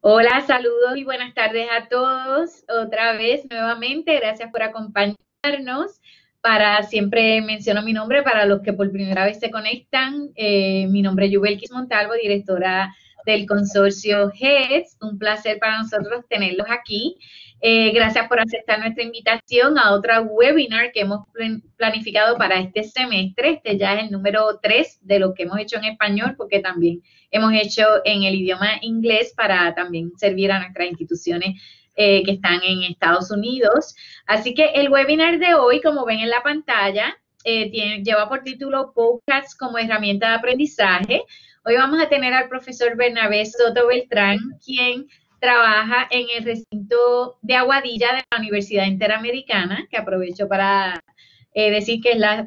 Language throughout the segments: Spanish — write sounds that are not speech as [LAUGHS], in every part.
Hola, saludos y buenas tardes a todos. Otra vez, nuevamente, gracias por acompañarnos. Para siempre menciono mi nombre para los que por primera vez se conectan. Eh, mi nombre es Yubelkis Montalvo, directora del consorcio GEDS. Un placer para nosotros tenerlos aquí. Eh, gracias por aceptar nuestra invitación a otro webinar que hemos planificado para este semestre. Este ya es el número 3 de lo que hemos hecho en español, porque también hemos hecho en el idioma inglés para también servir a nuestras instituciones eh, que están en Estados Unidos. Así que el webinar de hoy, como ven en la pantalla, eh, lleva por título Podcasts como herramienta de aprendizaje. Hoy vamos a tener al profesor Bernabé Soto Beltrán, quien trabaja en el recinto de Aguadilla de la Universidad Interamericana, que aprovecho para eh, decir que es la,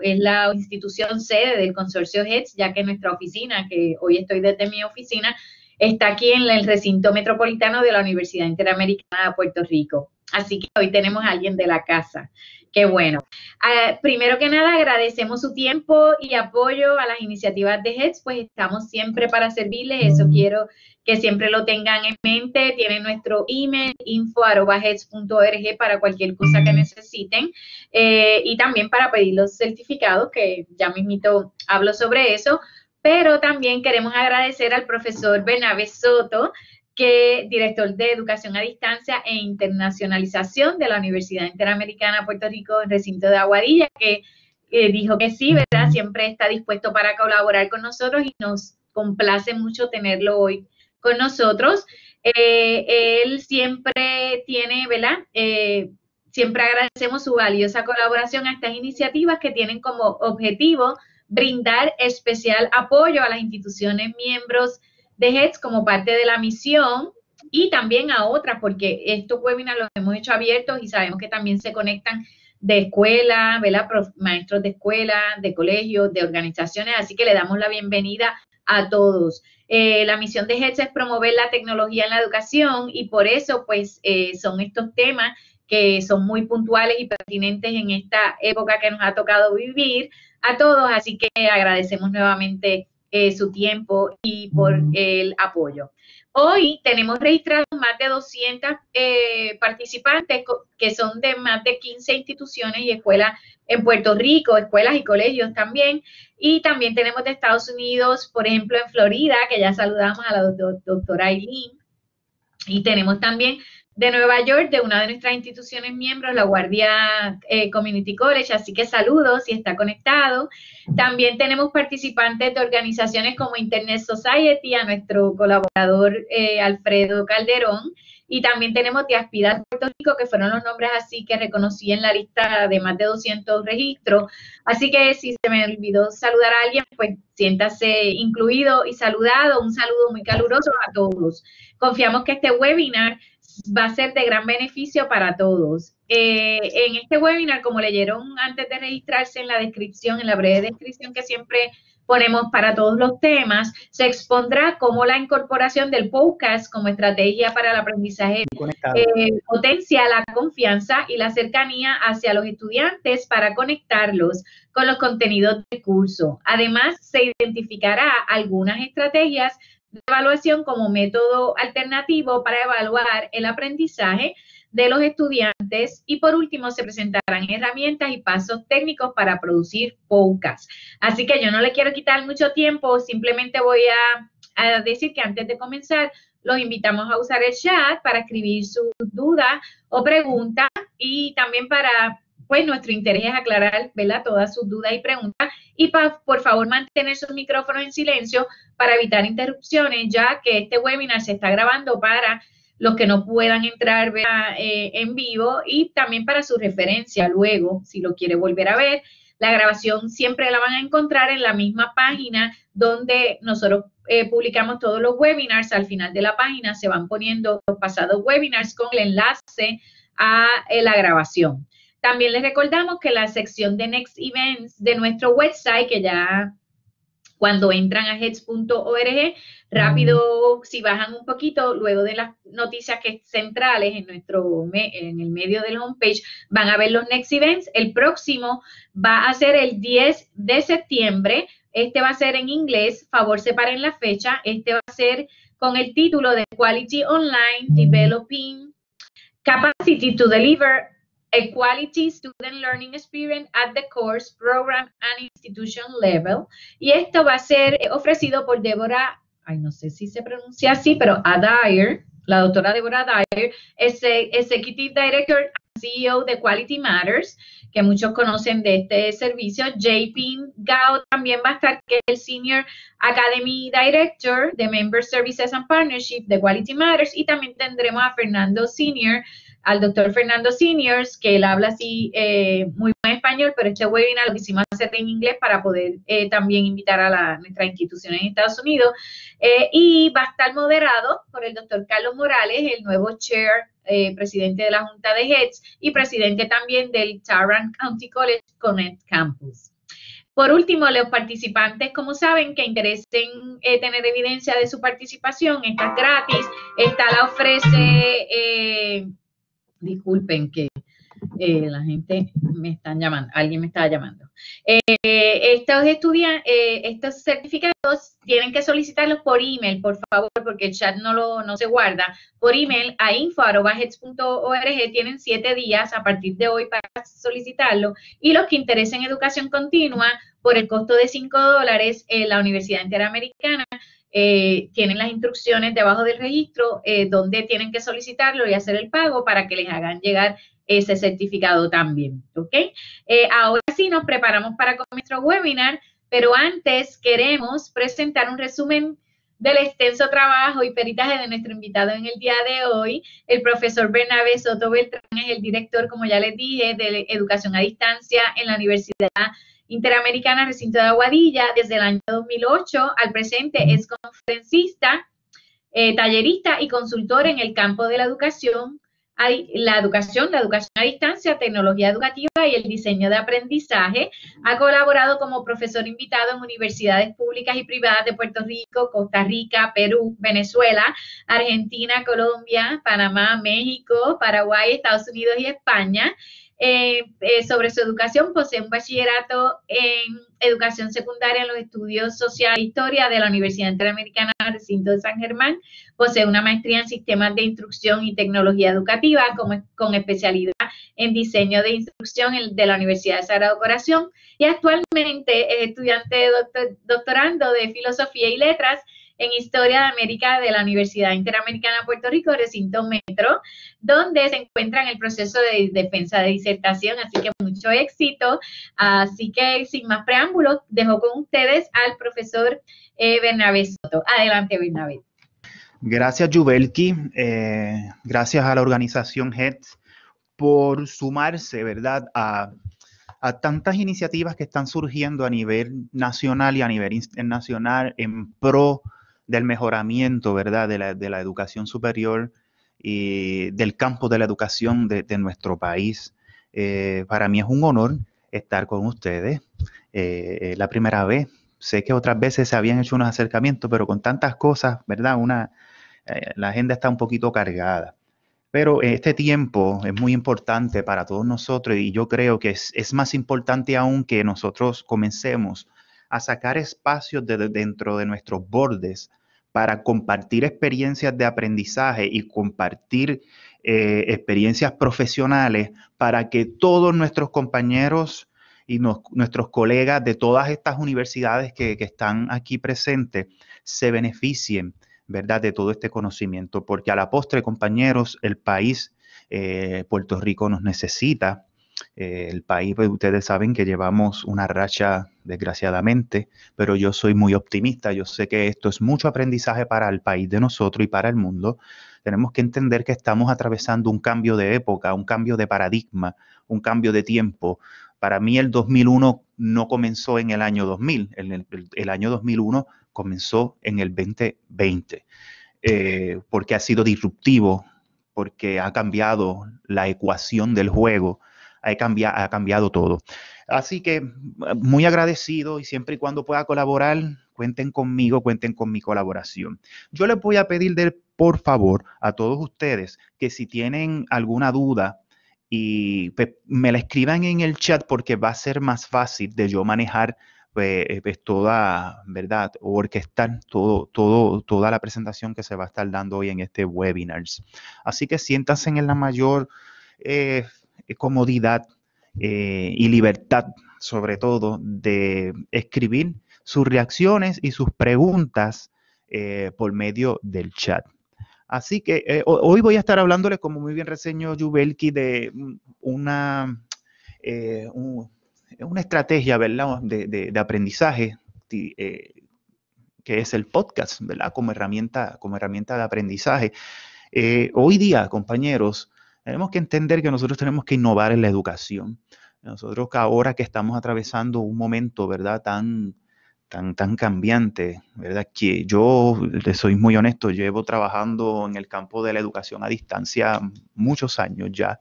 es la institución sede del consorcio HEDS, ya que nuestra oficina, que hoy estoy desde mi oficina, está aquí en el recinto metropolitano de la Universidad Interamericana de Puerto Rico. Así que hoy tenemos a alguien de la casa. Qué bueno. Ah, primero que nada, agradecemos su tiempo y apoyo a las iniciativas de HEDS, pues estamos siempre para servirles. Eso quiero que siempre lo tengan en mente. Tienen nuestro email, info.heads.org para cualquier cosa que necesiten. Eh, y también para pedir los certificados, que ya mismito hablo sobre eso. Pero también queremos agradecer al profesor Bernabé Soto, que director de Educación a Distancia e Internacionalización de la Universidad Interamericana Puerto Rico, en recinto de Aguadilla, que eh, dijo que sí, ¿verdad? Siempre está dispuesto para colaborar con nosotros y nos complace mucho tenerlo hoy con nosotros. Eh, él siempre tiene, ¿verdad? Eh, siempre agradecemos su valiosa colaboración a estas iniciativas que tienen como objetivo brindar especial apoyo a las instituciones miembros de HEDS como parte de la misión y también a otras, porque estos webinars los hemos hecho abiertos y sabemos que también se conectan de escuela, ¿verdad? maestros de escuela, de colegios, de organizaciones, así que le damos la bienvenida a todos. Eh, la misión de HEDS es promover la tecnología en la educación y por eso pues eh, son estos temas que son muy puntuales y pertinentes en esta época que nos ha tocado vivir a todos, así que agradecemos nuevamente eh, su tiempo y por mm. el apoyo. Hoy tenemos registrados más de 200 eh, participantes que son de más de 15 instituciones y escuelas en Puerto Rico, escuelas y colegios también. Y también tenemos de Estados Unidos, por ejemplo, en Florida, que ya saludamos a la doctora Eileen. Y tenemos también de Nueva York, de una de nuestras instituciones miembros, la Guardia eh, Community College, así que saludos si está conectado. También tenemos participantes de organizaciones como Internet Society, a nuestro colaborador eh, Alfredo Calderón, y también tenemos Diaspidad Puerto Rico, que fueron los nombres así que reconocí en la lista de más de 200 registros. Así que si se me olvidó saludar a alguien, pues siéntase incluido y saludado. Un saludo muy caluroso a todos. Confiamos que este webinar va a ser de gran beneficio para todos. Eh, en este webinar, como leyeron antes de registrarse en la descripción, en la breve descripción que siempre ponemos para todos los temas, se expondrá cómo la incorporación del podcast como estrategia para el aprendizaje eh, potencia la confianza y la cercanía hacia los estudiantes para conectarlos con los contenidos del curso. Además, se identificará algunas estrategias de evaluación como método alternativo para evaluar el aprendizaje de los estudiantes y por último se presentarán herramientas y pasos técnicos para producir podcasts. Así que yo no le quiero quitar mucho tiempo, simplemente voy a, a decir que antes de comenzar los invitamos a usar el chat para escribir sus dudas o preguntas y también para pues nuestro interés es aclarar todas sus dudas y preguntas y por favor mantener sus micrófonos en silencio para evitar interrupciones, ya que este webinar se está grabando para los que no puedan entrar eh, en vivo y también para su referencia luego, si lo quiere volver a ver. La grabación siempre la van a encontrar en la misma página donde nosotros eh, publicamos todos los webinars. Al final de la página se van poniendo los pasados webinars con el enlace a eh, la grabación. También les recordamos que la sección de Next Events de nuestro website, que ya cuando entran a heads.org, rápido, si bajan un poquito, luego de las noticias que centrales en nuestro en el medio del homepage, van a ver los next events. El próximo va a ser el 10 de septiembre. Este va a ser en inglés, favor separen la fecha. Este va a ser con el título de Quality Online Developing Capacity to Deliver a quality student learning experience at the course, program and institution level. Y esto va a ser eh, ofrecido por Débora, ay, no sé si se pronuncia así, pero a Adair, la doctora Débora Dyer, Executive Director CEO de Quality Matters, que muchos conocen de este servicio. JP Gao también va a estar, que el Senior Academy Director de Member Services and Partnership de Quality Matters. Y también tendremos a Fernando Senior, al doctor Fernando Seniors, que él habla así eh, muy buen español, pero este webinar lo quisimos hacer en inglés para poder eh, también invitar a la, nuestras instituciones en Estados Unidos. Eh, y va a estar moderado por el doctor Carlos Morales, el nuevo chair, presidente de la Junta de Heads y presidente también del Tarrant County College Connect Campus. Por último, los participantes, como saben, que interesen tener evidencia de su participación, está gratis, está la ofrece disculpen que eh, la gente me están llamando, alguien me estaba llamando. Eh, estos, eh, estos certificados tienen que solicitarlos por email, por favor, porque el chat no, lo, no se guarda. Por email a info.org tienen siete días a partir de hoy para solicitarlo. Y los que interesen educación continua, por el costo de cinco dólares, la Universidad Interamericana eh, tienen las instrucciones debajo del registro eh, donde tienen que solicitarlo y hacer el pago para que les hagan llegar ese certificado también, ¿ok? Eh, ahora sí nos preparamos para nuestro webinar, pero antes queremos presentar un resumen del extenso trabajo y peritaje de nuestro invitado en el día de hoy. El profesor Bernabé Soto Beltrán es el director, como ya les dije, de Educación a Distancia en la Universidad Interamericana Recinto de Aguadilla, desde el año 2008 al presente es conferencista, eh, tallerista y consultor en el campo de la educación, la educación, la educación a distancia, tecnología educativa y el diseño de aprendizaje. Ha colaborado como profesor invitado en universidades públicas y privadas de Puerto Rico, Costa Rica, Perú, Venezuela, Argentina, Colombia, Panamá, México, Paraguay, Estados Unidos y España. Eh, eh, sobre su educación, posee un bachillerato en educación secundaria en los estudios sociales e historia de la Universidad Interamericana Recinto de San Germán, posee una maestría en sistemas de instrucción y tecnología educativa con, con especialidad en diseño de instrucción de la Universidad de Sagrado Corazón y actualmente es estudiante doctorando de filosofía y letras en Historia de América de la Universidad Interamericana de Puerto Rico, recinto metro, donde se encuentra en el proceso de defensa de disertación. Así que mucho éxito. Así que sin más preámbulos, dejo con ustedes al profesor eh, Bernabé Soto. Adelante, Bernabé. Gracias, Jubelki. Eh, gracias a la organización HET por sumarse, ¿verdad?, a, a, tantas iniciativas que están surgiendo a nivel nacional y a nivel internacional en pro del mejoramiento, ¿verdad?, de la, educación superior y del campo de la educación de, nuestro país. Eh, para mí es un honor estar con ustedes. Eh, eh, la primera vez, sé que otras veces se habían hecho unos acercamientos, pero con tantas cosas, ¿verdad? Una, la agenda está un poquito cargada. Pero este tiempo es muy importante para todos nosotros y yo creo que es, más importante aún que nosotros comencemos a sacar espacios dentro de nuestros bordes para compartir experiencias de aprendizaje y compartir eh, experiencias profesionales para que todos nuestros compañeros y nuestros colegas de todas estas universidades que, están aquí presentes se beneficien, ¿verdad?, de todo este conocimiento, porque a la postre, compañeros, el país, eh, Puerto Rico nos necesita eh, el país, pues, ustedes saben que llevamos una racha, desgraciadamente, pero yo soy muy optimista. Yo sé que esto es mucho aprendizaje para el país de nosotros y para el mundo. Tenemos que entender que estamos atravesando un cambio de época, un cambio de paradigma, un cambio de tiempo. Para mí el 2001 no comenzó en el año 2000, el, año 2001 comenzó en el 2020, eh, porque ha sido disruptivo, porque ha cambiado la ecuación del juego ha, cambiado, todo. Así que muy agradecido y siempre y cuando pueda colaborar, cuenten conmigo, cuenten con mi colaboración. Yo les voy a pedir por favor a todos ustedes que si tienen alguna duda y pues, me la escriban en el chat porque va a ser más fácil de yo manejar pues, eh, pues, toda, ¿verdad? O orquestar todo, todo, toda la presentación que se va a estar dando hoy en este webinars. Así que siéntanse en la mayor eh, eh, comodidad eh, y libertad, sobre todo, de escribir sus reacciones y sus preguntas eh, por medio del chat. Así que hoy voy a estar hablándoles, como muy bien reseñó Jubelki, de una, estrategia De, aprendizaje que es el podcast, ¿verdad? Como herramienta, como herramienta de aprendizaje. hoy día, compañeros, tenemos que entender que nosotros tenemos que innovar en la educación. Nosotros ahora que estamos atravesando un momento, ¿verdad? Tan, tan, tan cambiante, ¿verdad? Que yo, soy muy honesto, llevo trabajando en el campo de la educación a distancia muchos años ya,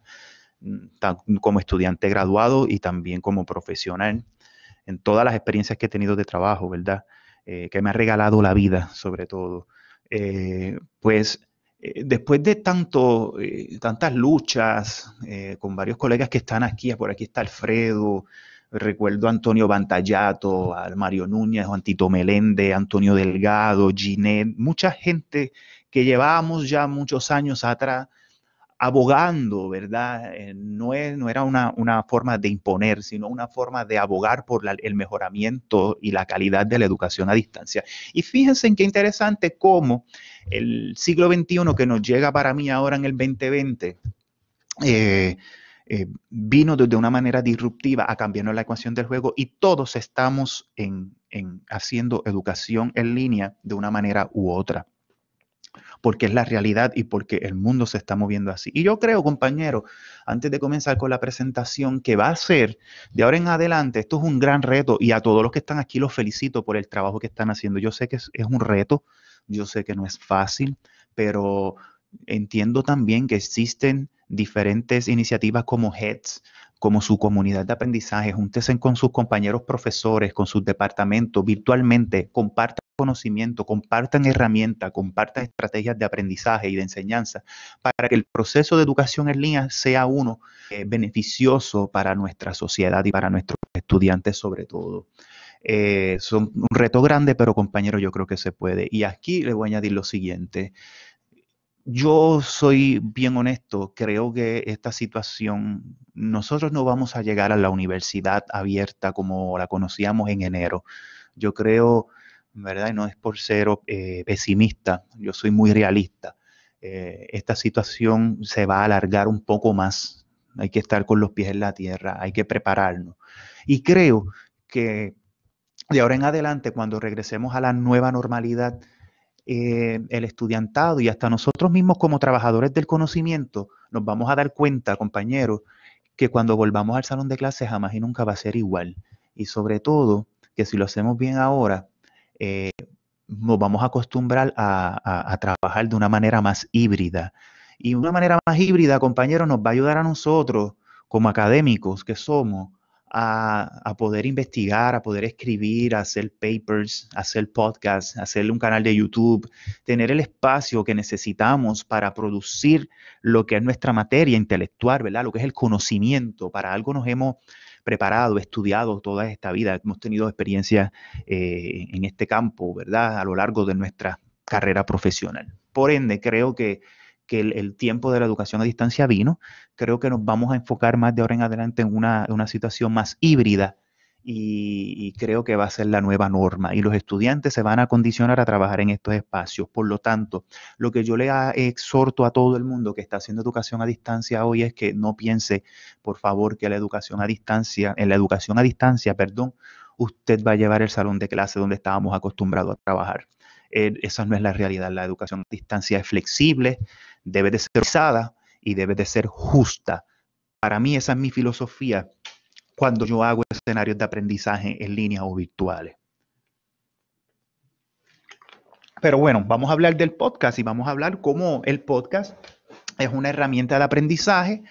como estudiante graduado y también como profesional, en todas las experiencias que he tenido de trabajo, ¿verdad? Eh, que me ha regalado la vida, sobre todo. Eh, pues eh, después de tanto, eh, tantas luchas eh, con varios colegas que están aquí, por aquí está Alfredo, recuerdo a Antonio Bantallato, a Mario Núñez, Juan Tito Melende, Antonio Delgado, Ginette, mucha gente que llevábamos ya muchos años atrás abogando, ¿verdad? no, era una, forma de imponer, sino una forma de abogar por el mejoramiento y la calidad de la educación a distancia. Y fíjense en qué interesante cómo el siglo XXI que nos llega para mí ahora en el 2020 eh, eh, vino de, una manera disruptiva a cambiarnos la ecuación del juego y todos estamos en haciendo educación en línea de una manera u otra porque es la realidad y porque el mundo se está moviendo así. Y yo creo, compañero, antes de comenzar con la presentación, que va a ser de ahora en adelante, esto es un gran reto y a todos los que están aquí los felicito por el trabajo que están haciendo. Yo sé que es, un reto, yo sé que no es fácil, pero entiendo también que existen diferentes iniciativas como HEADS, como su comunidad de aprendizaje, júntense con sus compañeros profesores, con sus departamentos virtualmente, compartan conocimiento, compartan herramientas, compartan estrategias de aprendizaje y de enseñanza para que el proceso de educación en línea sea uno eh, beneficioso para nuestra sociedad y para nuestros estudiantes sobre todo. Es eh, son un reto grande, pero compañeros, yo creo que se puede. Y aquí le voy a añadir lo siguiente yo soy bien honesto, creo que esta situación, nosotros no vamos a llegar a la universidad abierta como la conocíamos en enero. Yo creo, ¿verdad? No es por ser eh, pesimista, yo soy muy realista. Eh, esta situación se va a alargar un poco más. Hay que estar con los pies en la tierra, hay que prepararnos. Y creo que de ahora en adelante, cuando regresemos a la nueva normalidad, eh, el estudiantado y hasta nosotros mismos como trabajadores del conocimiento, nos vamos a dar cuenta, compañeros, que cuando volvamos al salón de clases jamás y nunca va a ser igual. Y sobre todo, que si lo hacemos bien ahora, eh, nos vamos a acostumbrar a, a trabajar de una manera más híbrida. Y una manera más híbrida, compañeros, nos va a ayudar a nosotros como académicos que somos a, poder investigar, a poder escribir, a hacer papers, hacer podcasts, hacer un canal de YouTube, tener el espacio que necesitamos para producir lo que es nuestra materia intelectual, ¿verdad? Lo que es el conocimiento. Para algo nos hemos preparado, estudiado toda esta vida, hemos tenido experiencia eh, en este campo, ¿verdad? A lo largo de nuestra carrera profesional. Por ende, creo que que el, tiempo de la educación a distancia vino, creo que nos vamos a enfocar más de ahora en adelante en una, situación más híbrida y, creo que va a ser la nueva norma y los estudiantes se van a condicionar a trabajar en estos espacios. Por lo tanto, lo que yo le exhorto a todo el mundo que está haciendo educación a distancia hoy es que no piense, por favor, que la educación a distancia, en la educación a distancia, perdón, usted va a llevar el salón de clase donde estábamos acostumbrados a trabajar. Eh, esa no es la realidad. La educación a distancia es flexible, debe de ser realizada y debe de ser justa. Para mí esa es mi filosofía cuando yo hago escenarios de aprendizaje en línea o virtuales. Pero bueno, vamos a hablar del podcast y vamos a hablar cómo el podcast es una herramienta de aprendizaje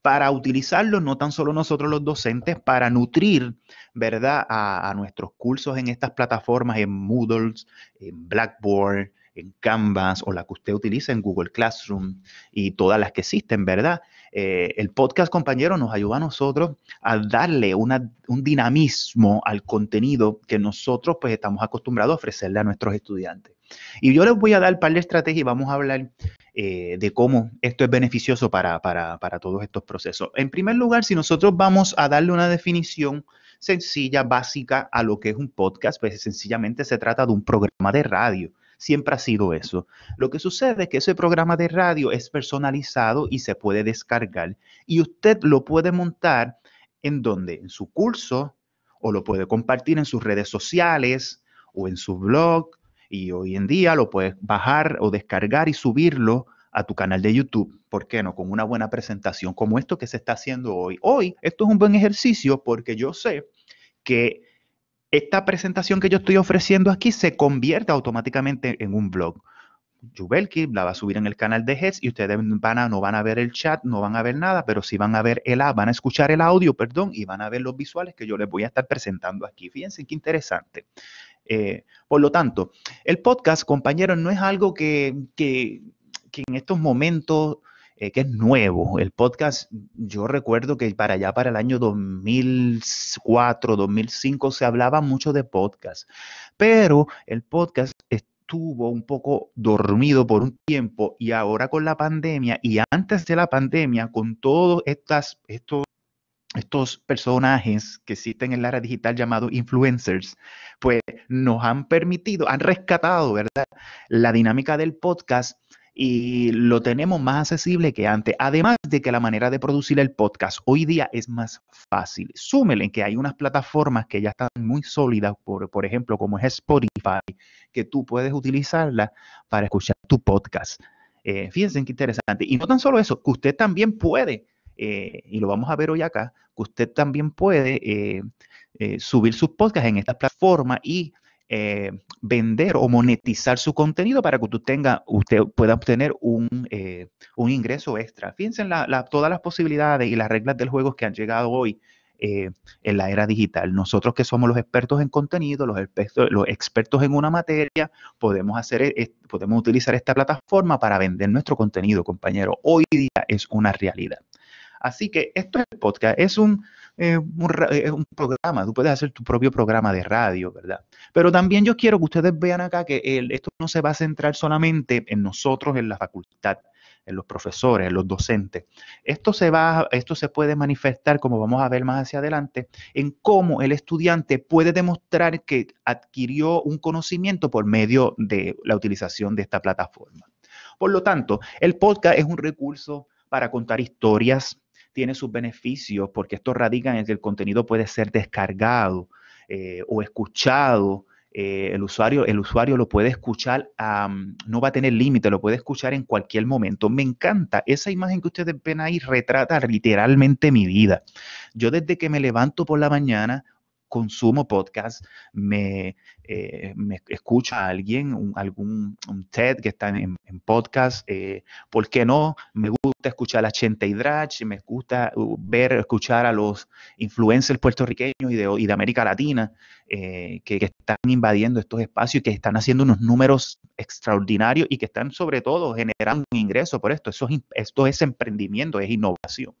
para utilizarlo no tan solo nosotros los docentes, para nutrir, ¿verdad?, a, a nuestros cursos en estas plataformas, en Moodle, en Blackboard, en Canvas o la que usted utiliza en Google Classroom y todas las que existen, ¿verdad? Eh, el podcast, compañero, nos ayuda a nosotros a darle un dinamismo al contenido que nosotros pues estamos acostumbrados a ofrecerle a nuestros estudiantes. Y yo les voy a dar un par de estrategias y vamos a hablar eh, de cómo esto es beneficioso para, para, para todos estos procesos. En primer lugar, si nosotros vamos a darle una definición sencilla, básica a lo que es un podcast, pues sencillamente se trata de un programa de radio Siempre ha sido eso. Lo que sucede es que ese programa de radio es personalizado y se puede descargar. Y usted lo puede montar en donde, en su curso, o lo puede compartir en sus redes sociales o en su blog. Y hoy en día lo puedes bajar o descargar y subirlo a tu canal de YouTube. ¿Por qué no? Con una buena presentación como esto que se está haciendo hoy. Hoy, esto es un buen ejercicio porque yo sé que esta presentación que yo estoy ofreciendo aquí se convierte automáticamente en un blog. Jubelki la va a subir en el canal de Heads y ustedes van a, no van a ver el chat, no van a ver nada, pero sí van a ver el van a escuchar el audio, perdón, y van a ver los visuales que yo les voy a estar presentando aquí. Fíjense qué interesante. Eh, por lo tanto, el podcast, compañeros, no es algo que en estos momentos eh, que es nuevo. El podcast, yo recuerdo que para allá, para el año 2004, 2005, se hablaba mucho de podcast, pero el podcast estuvo un poco dormido por un tiempo y ahora con la pandemia y antes de la pandemia, con todos estos estos personajes que existen en la era digital llamados influencers, pues nos han permitido, han rescatado, ¿verdad? La dinámica del podcast y lo tenemos más accesible que antes. Además de que la manera de producir el podcast hoy día es más fácil. Súmele que hay unas plataformas que ya están muy sólidas, por, por ejemplo, como es Spotify, que tú puedes utilizarla para escuchar tu podcast. Eh, fíjense qué interesante. Y no tan solo eso, que usted también puede, eh, y lo vamos a ver hoy acá, que usted también puede eh, subir sus podcasts en esta plataforma y eh, vender o monetizar su contenido para que tú tenga, usted pueda obtener un, eh, un ingreso extra. Fíjense en todas las posibilidades y las reglas del juego que han llegado hoy eh, en la era digital. Nosotros que somos los expertos en contenido, los expertos, los expertos en una materia, podemos, hacer, podemos utilizar esta plataforma para vender nuestro contenido, compañero. Hoy día es una realidad. Así que esto es el podcast, es un es eh, eh, un, programa, tú puedes hacer tu propio programa de radio, ¿verdad? Pero también yo quiero que ustedes vean acá que esto no se va a centrar solamente en nosotros, en la facultad, en los profesores, en los docentes. Esto se, va, esto se puede manifestar, como vamos a ver más hacia adelante, en cómo el estudiante puede demostrar que adquirió un conocimiento por medio de la utilización de esta plataforma. Por lo tanto, el podcast es un recurso para contar historias, tiene sus beneficios porque esto radica en que el contenido puede ser descargado eh, o escuchado. Eh, el, usuario, el usuario lo puede escuchar, no va a tener límite, lo puede escuchar en cualquier momento. Me encanta, esa imagen que ustedes ven ahí retrata literalmente mi vida. Yo desde que me levanto por la mañana, consumo podcast, me, eh, me escucha alguien, algún TED que está en, podcast, eh, ¿por qué no? Me gusta escuchar a y Hidrach, me gusta uh, ver, escuchar a los influencers puertorriqueños y de, y de América Latina eh, que, están invadiendo estos espacios y que están haciendo unos números extraordinarios y que están sobre todo generando un ingreso por esto. Eso es, esto es emprendimiento, es innovación.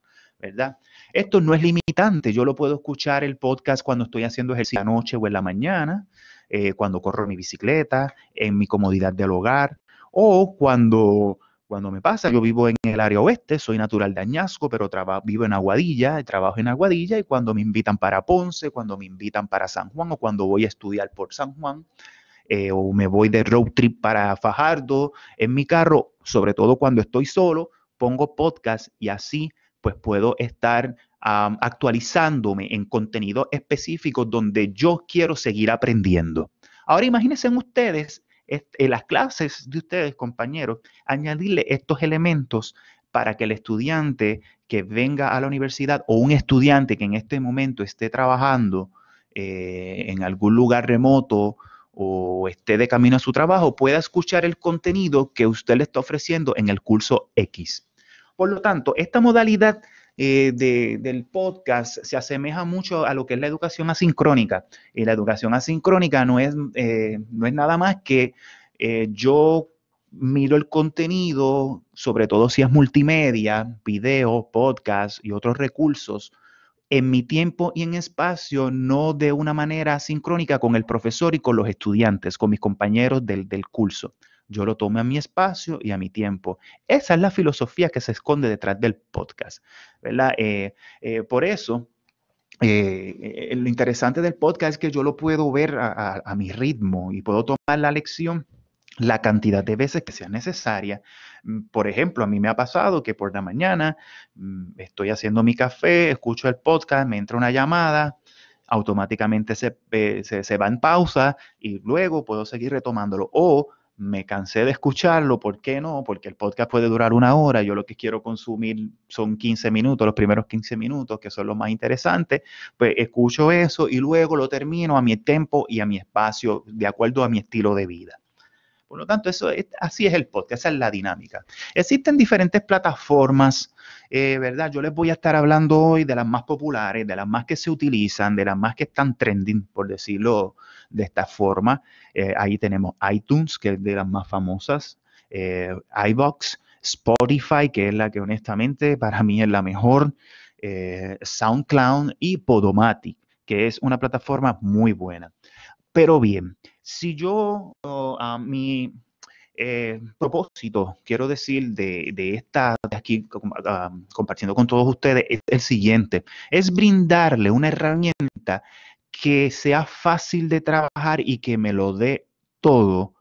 ¿verdad? Esto no es limitante, yo lo puedo escuchar el podcast cuando estoy haciendo ejercicio anoche la noche o en la mañana, eh, cuando corro mi bicicleta, en mi comodidad del hogar, o cuando, cuando me pasa, yo vivo en el área oeste, soy natural de Añasco, pero vivo en Aguadilla, trabajo en Aguadilla, y cuando me invitan para Ponce, cuando me invitan para San Juan, o cuando voy a estudiar por San Juan, eh, o me voy de road trip para Fajardo en mi carro, sobre todo cuando estoy solo, pongo podcast y así pues puedo estar actualizándome en contenido específico donde yo quiero seguir aprendiendo. Ahora imagínense ustedes, en las clases de ustedes, compañeros, añadirle estos elementos para que el estudiante que venga a la universidad o un estudiante que en este momento esté trabajando eh, en algún lugar remoto, o esté de camino a su trabajo, pueda escuchar el contenido que usted le está ofreciendo en el curso X. Por lo tanto, esta modalidad eh, del podcast se asemeja mucho a lo que es la educación asincrónica. Y la educación asincrónica no es, eh, nada más que eh, yo miro el contenido, sobre todo si es multimedia, video, podcast y otros recursos, en mi tiempo y en espacio, no de una manera sincrónica con el profesor y con los estudiantes, con mis compañeros del curso yo lo tome a mi espacio y a mi tiempo. Esa es la filosofía que se esconde detrás del podcast, eh, eh, por eso... Eh, lo interesante del podcast es que yo lo puedo ver a, mi ritmo y puedo tomar la lección la cantidad de veces que sea necesaria. Mm, por ejemplo, a mí me ha pasado que por la mañana mm, estoy haciendo mi café, escucho el podcast, me entra una llamada, automáticamente se, se va en pausa y luego puedo seguir retomándolo. O me cansé de escucharlo, ¿por qué no? Porque el podcast puede durar una hora, yo lo que quiero consumir son 15 minutos, los primeros 15 minutos, que son los más interesantes, pues escucho eso y luego lo termino a mi tiempo y a mi espacio, de acuerdo a mi estilo de vida. Por lo tanto, eso es, así es el podcast, esa es la dinámica. Existen diferentes plataformas, eh, ¿verdad? Yo les voy a estar hablando hoy de las más populares, de las más que se utilizan, de las más que están trending, por decirlo de esta forma. Eh, ahí tenemos iTunes, que es de las más famosas, eh, iBox, Spotify, que es la que honestamente para mí es la mejor, eh, SoundCloud y Podomatic, que es una plataforma muy buena. Pero bien, si yo, oh, a mi eh, propósito, quiero decir, de, de esta, aquí ah, compartiendo con todos ustedes, es el siguiente, es brindarle una herramienta que sea fácil de trabajar y que me lo dé todo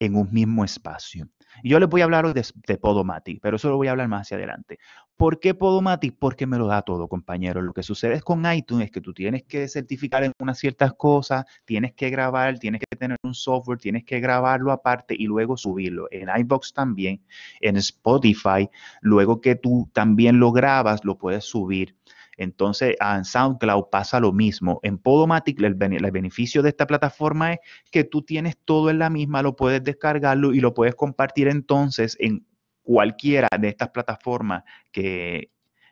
en un mismo espacio yo les voy a hablar hoy de, de, pero eso lo voy a hablar más hacia adelante. ¿Por qué Podomatic? Porque me lo da todo, compañero. Lo que sucede con iTunes es que tú tienes que certificar en unas ciertas cosas, tienes que grabar, tienes que tener un software, tienes que grabarlo aparte y luego subirlo. En iBox también, en Spotify, luego que tú también lo grabas, lo puedes subir. Entonces, en SoundCloud pasa lo mismo. En Podomatic, el, beneficio de esta plataforma es que tú tienes todo en la misma, lo puedes descargarlo y lo puedes compartir entonces en cualquiera de estas plataformas que,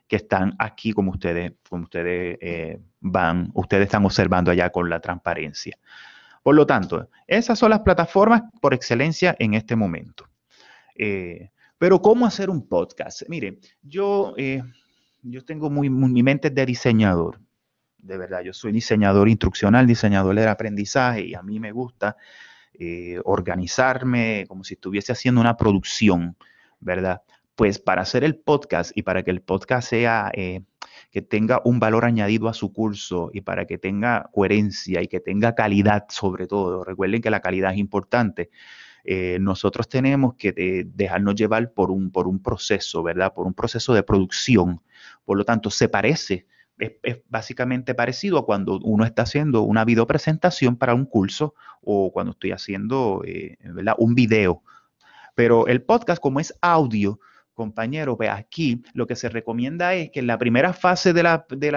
están aquí, como ustedes, como ustedes eh, van, ustedes están observando allá con la transparencia. Por lo tanto, esas son las plataformas por excelencia en este momento. Eh, pero, ¿cómo hacer un podcast? Mire, yo eh, yo tengo muy, mi mente de diseñador, de verdad, yo soy diseñador instruccional, diseñador de aprendizaje y a mí me gusta eh, organizarme como si estuviese haciendo una producción, ¿verdad? Pues para hacer el podcast y para que el podcast sea, eh, que tenga un valor añadido a su curso y para que tenga coherencia y que tenga calidad sobre todo, recuerden que la calidad es importante eh, nosotros tenemos que eh, dejarnos llevar por un, por un proceso, ¿verdad? Por un proceso de producción. Por lo tanto, se parece, es, básicamente parecido a cuando uno está haciendo una videopresentación para un curso o cuando estoy haciendo, eh, ¿verdad? Un video. Pero el podcast, como es audio, compañero, aquí lo que se recomienda es que en la primera fase de la, de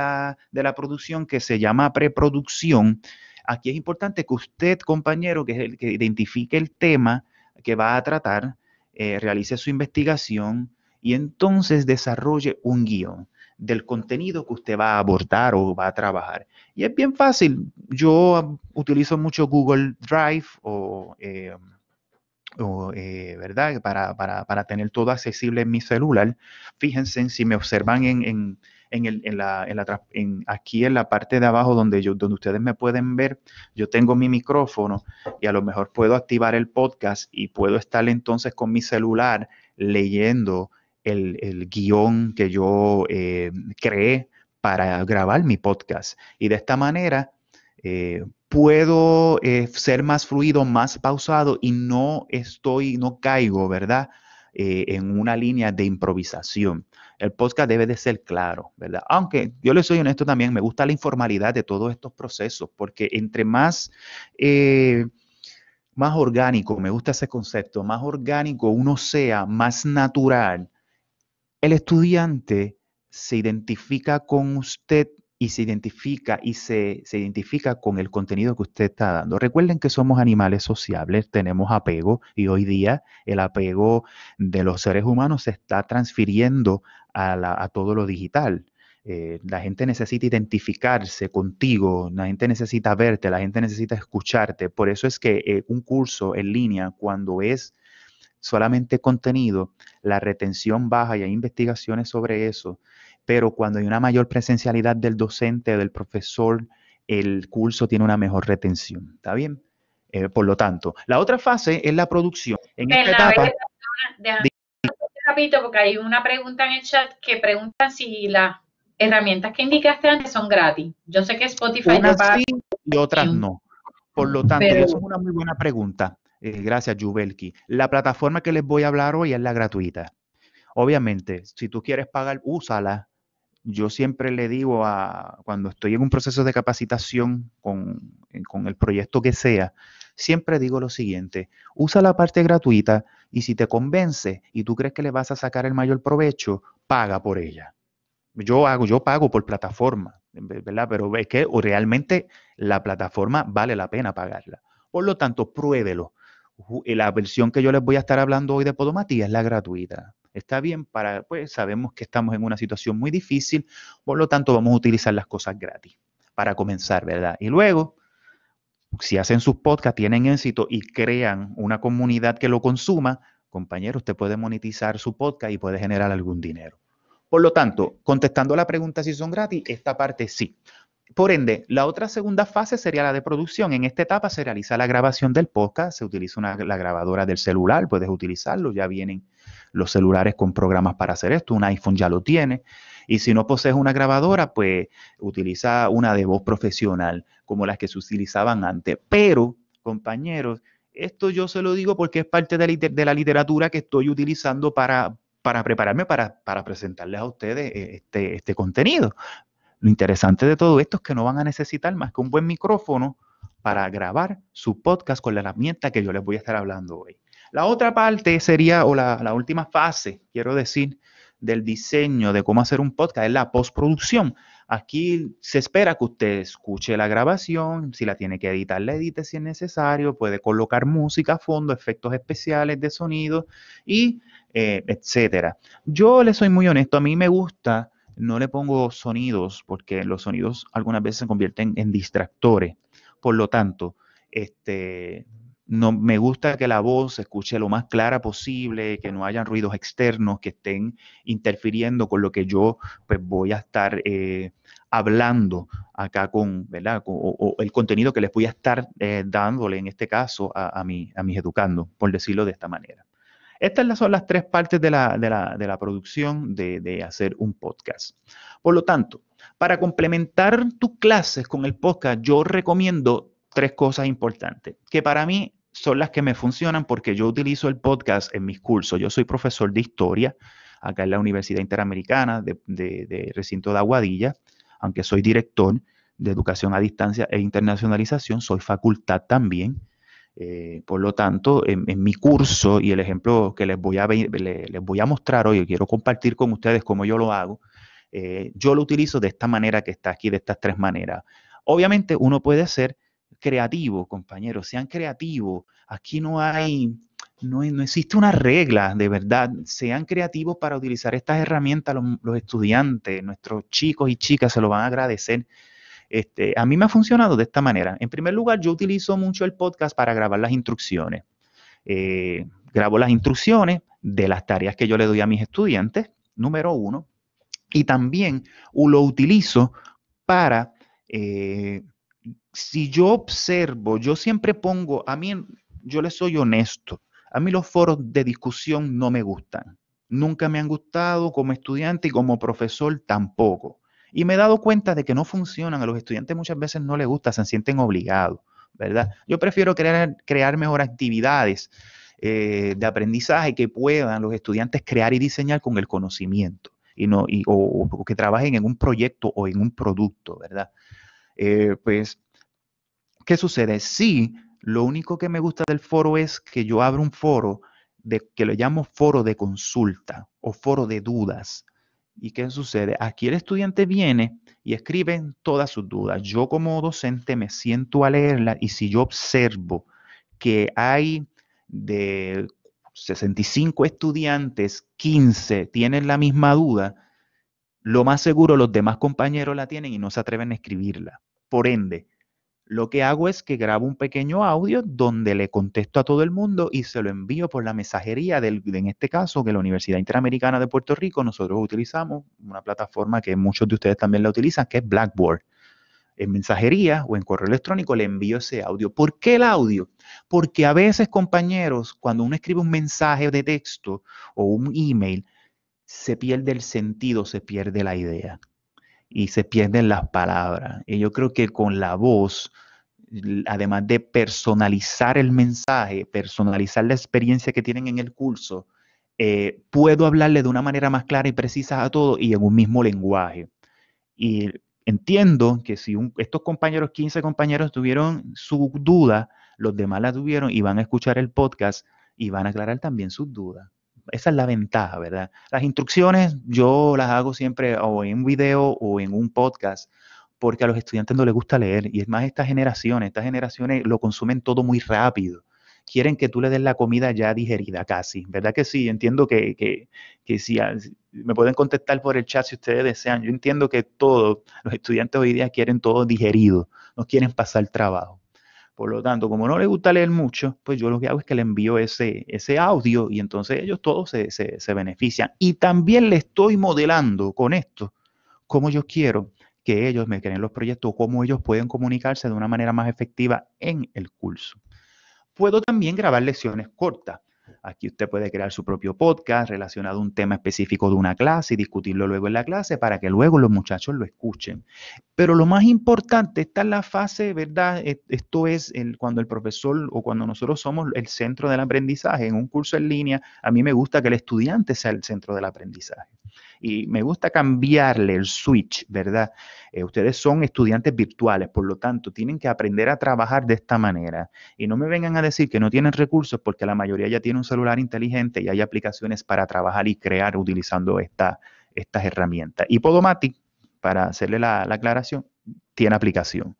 la producción, que se llama preproducción, Aquí es importante que usted, compañero, que es el que identifique el tema que va a tratar, eh, realice su investigación y entonces desarrolle un guión del contenido que usted va a abordar o va a trabajar. Y es bien fácil. Yo um, utilizo mucho Google Drive o, eh, eh, ¿verdad? Para, tener todo accesible en mi celular. Fíjense, si me observan en, aquí en la parte de abajo donde, yo, donde ustedes me pueden ver, yo tengo mi micrófono y a lo mejor puedo activar el podcast y puedo estar entonces con mi celular leyendo el, guión que yo eh, creé para grabar mi podcast. Y de esta manera eh, puedo eh, ser más fluido, más pausado y no estoy, no caigo, ¿verdad? en una línea de improvisación el podcast debe de ser claro, ¿verdad? Aunque yo le soy honesto también, me gusta la informalidad de todos estos procesos, porque entre más, eh, más orgánico, me gusta ese concepto, más orgánico uno sea, más natural, el estudiante se identifica con usted y se identifica y se, identifica con el contenido que usted está dando. Recuerden que somos animales sociables, tenemos apego y hoy día el apego de los seres humanos se está transfiriendo a, todo lo digital. Eh, la gente necesita identificarse contigo, la gente necesita verte, la gente necesita escucharte. Por eso es que eh, un curso en línea, cuando es solamente contenido, la retención baja y hay investigaciones sobre eso, pero cuando hay una mayor presencialidad del docente o del profesor, el curso tiene una mejor retención. ¿Está bien? Eh, por lo tanto, la otra fase es la producción. En, etapa. porque hay una pregunta en el chat que pregunta si las herramientas que indicaste antes son gratis. Yo sé que Spotify y otras no. Por lo tanto, es una muy buena pregunta. Eh, gracias, Jubelki. La plataforma que les voy a hablar hoy es la gratuita. Obviamente, si tú quieres pagar, úsala, yo siempre le digo a cuando estoy en un proceso de capacitación con, eh, con, el proyecto que sea, siempre digo lo siguiente, usa la parte gratuita y si te convence y tú crees que le vas a sacar el mayor provecho, paga por ella. Yo hago, yo pago por plataforma, ¿verdad? Pero es que realmente la plataforma vale la pena pagarla. Por lo tanto, pruébelo. Eh, la versión que yo les voy a estar hablando hoy de Podomatía es la gratuita Está bien, para, pues sabemos que estamos en una situación muy difícil, por lo tanto vamos a utilizar las cosas gratis para comenzar, ¿verdad? Y luego, si hacen sus podcasts, tienen éxito y crean una comunidad que lo consuma, compañero, usted puede monetizar su podcast y puede generar algún dinero. Por lo tanto, contestando la pregunta si son gratis, esta parte sí. Por ende, la otra segunda fase sería la de producción. En esta etapa se realiza la grabación del podcast, se utiliza una, la grabadora del celular, puedes utilizarlo, ya vienen los celulares con programas para hacer esto, un iPhone ya lo tiene. Y si no posees una grabadora, pues utiliza una de voz profesional, como las que se utilizaban antes. Pero, compañeros, esto yo se lo digo porque es parte de la, literatura que estoy utilizando para, prepararme para, presentarles a ustedes eh, este, este contenido. Lo interesante de todo esto es que no van a necesitar más que un buen micrófono para grabar su podcast con la herramienta que yo les voy a estar hablando hoy. La otra parte sería, o la, última fase, quiero decir, del diseño de cómo hacer un podcast es la postproducción. Aquí se espera que usted escuche la grabación, si la tiene que editar, la edite si es necesario, puede colocar música a fondo, efectos especiales de sonido y eh, etcétera. Yo le soy muy honesto, a mí me gusta no le pongo sonidos porque los sonidos algunas veces se convierten en distractores. Por lo tanto, este, no, me gusta que la voz se escuche lo más clara posible, que no hayan ruidos externos que estén interfiriendo con lo que yo pues, voy a estar eh, hablando acá con, ¿verdad? O, el contenido que les voy a estar eh, dándole, en este caso, a, a, a mis educando, por decirlo de esta manera. Estas son las tres partes de la, producción de, hacer un podcast. Por lo tanto, para complementar tus clases con el podcast, yo recomiendo tres cosas importantes, que para mí son las que me funcionan porque yo utilizo el podcast en mis cursos. Yo soy profesor de historia acá en la Universidad Interamericana de, de Recinto de Aguadilla, aunque soy director de Educación a Distancia e Internacionalización, soy facultad también eh, por lo tanto, en, mi curso y el ejemplo que les voy, a, les, voy a mostrar hoy, quiero compartir con ustedes cómo yo lo hago, eh, yo lo utilizo de esta manera que está aquí, de estas tres maneras. Obviamente uno puede ser creativo, compañeros, sean creativos. Aquí no hay, no, existe una regla, de verdad. Sean creativos para utilizar estas herramientas, los, los estudiantes, nuestros chicos y chicas se lo van a agradecer. Este, a mí me ha funcionado de esta manera. En primer lugar, yo utilizo mucho el podcast para grabar las instrucciones. Eh, grabo las instrucciones de las tareas que yo le doy a mis estudiantes, número uno, y también lo utilizo para, eh, si yo observo, yo siempre pongo, a mí, yo le soy honesto, a mí los foros de discusión no me gustan, nunca me han gustado como estudiante y como profesor tampoco. Y me he dado cuenta de que no funcionan, a los estudiantes muchas veces no les gusta, se sienten obligados, ¿verdad? Yo prefiero crear, crear mejor actividades eh, de aprendizaje que puedan los estudiantes crear y diseñar con el conocimiento, y no, o, que trabajen en un proyecto o en un producto, ¿verdad? Eh, pues, ¿qué sucede? Sí, lo único que me gusta del foro es que yo abro un foro de, que lo llamo foro de consulta o foro de dudas ¿Y qué sucede? Aquí el estudiante viene y escribe todas sus dudas. Yo como docente me siento a leerla y si yo observo que hay de 65 estudiantes, 15 tienen la misma duda, lo más seguro los demás compañeros la tienen y no se atreven a escribirla. Por ende, lo que hago es que grabo un pequeño audio donde le contesto a todo el mundo y se lo envío por la mensajería, del, en este caso, que la Universidad Interamericana de Puerto Rico, nosotros utilizamos una plataforma que muchos de ustedes también la utilizan, que es Blackboard. En mensajería o en correo electrónico le envío ese audio. ¿Por qué el audio? Porque a veces, compañeros, cuando uno escribe un mensaje de texto o un email, se pierde el sentido, se pierde la idea y se pierden las palabras. Y yo creo que con la voz, además de personalizar el mensaje, personalizar la experiencia que tienen en el curso, eh, puedo hablarle de una manera más clara y precisa a todos y en un mismo lenguaje. Y entiendo que si estos compañeros, 15 compañeros, tuvieron su duda, los demás la tuvieron y van a escuchar el podcast y van a aclarar también sus dudas esa es la ventaja, ¿verdad? Las instrucciones yo las hago siempre o en un video o en un podcast, porque a los estudiantes no les gusta leer, y es más estas generaciones, estas generaciones lo consumen todo muy rápido. Quieren que tú les des la comida ya digerida casi, ¿verdad que sí? Entiendo que, que, que si me pueden contestar por el chat si ustedes desean. Yo entiendo que todos los estudiantes hoy día quieren todo digerido, no quieren pasar trabajo. Por lo tanto, como no le gusta leer mucho, pues yo lo que hago es que le envío ese, ese audio y entonces ellos todos se, se benefician. Y también le estoy modelando con esto cómo yo quiero que ellos me creen los proyectos, cómo ellos pueden comunicarse de una manera más efectiva en el curso. Puedo también grabar lecciones cortas. Aquí usted puede crear su propio podcast relacionado a un tema específico de una clase y discutirlo luego en la clase para que luego los muchachos lo escuchen. Pero lo más importante está en la fase, ¿verdad? E, esto es cuando el profesor o cuando nosotros somos el centro del aprendizaje. En un curso en línea, a mí me gusta que el estudiante sea el centro del aprendizaje y me gusta cambiarle el switch, ¿verdad? Eh, ustedes son estudiantes virtuales, por lo tanto, tienen que aprender a trabajar de esta manera. Y no me vengan a decir que no tienen recursos porque la mayoría ya tiene un celular inteligente y hay aplicaciones para trabajar y crear utilizando estas herramientas. Y Podomatic, para hacerle la aclaración, tiene aplicación.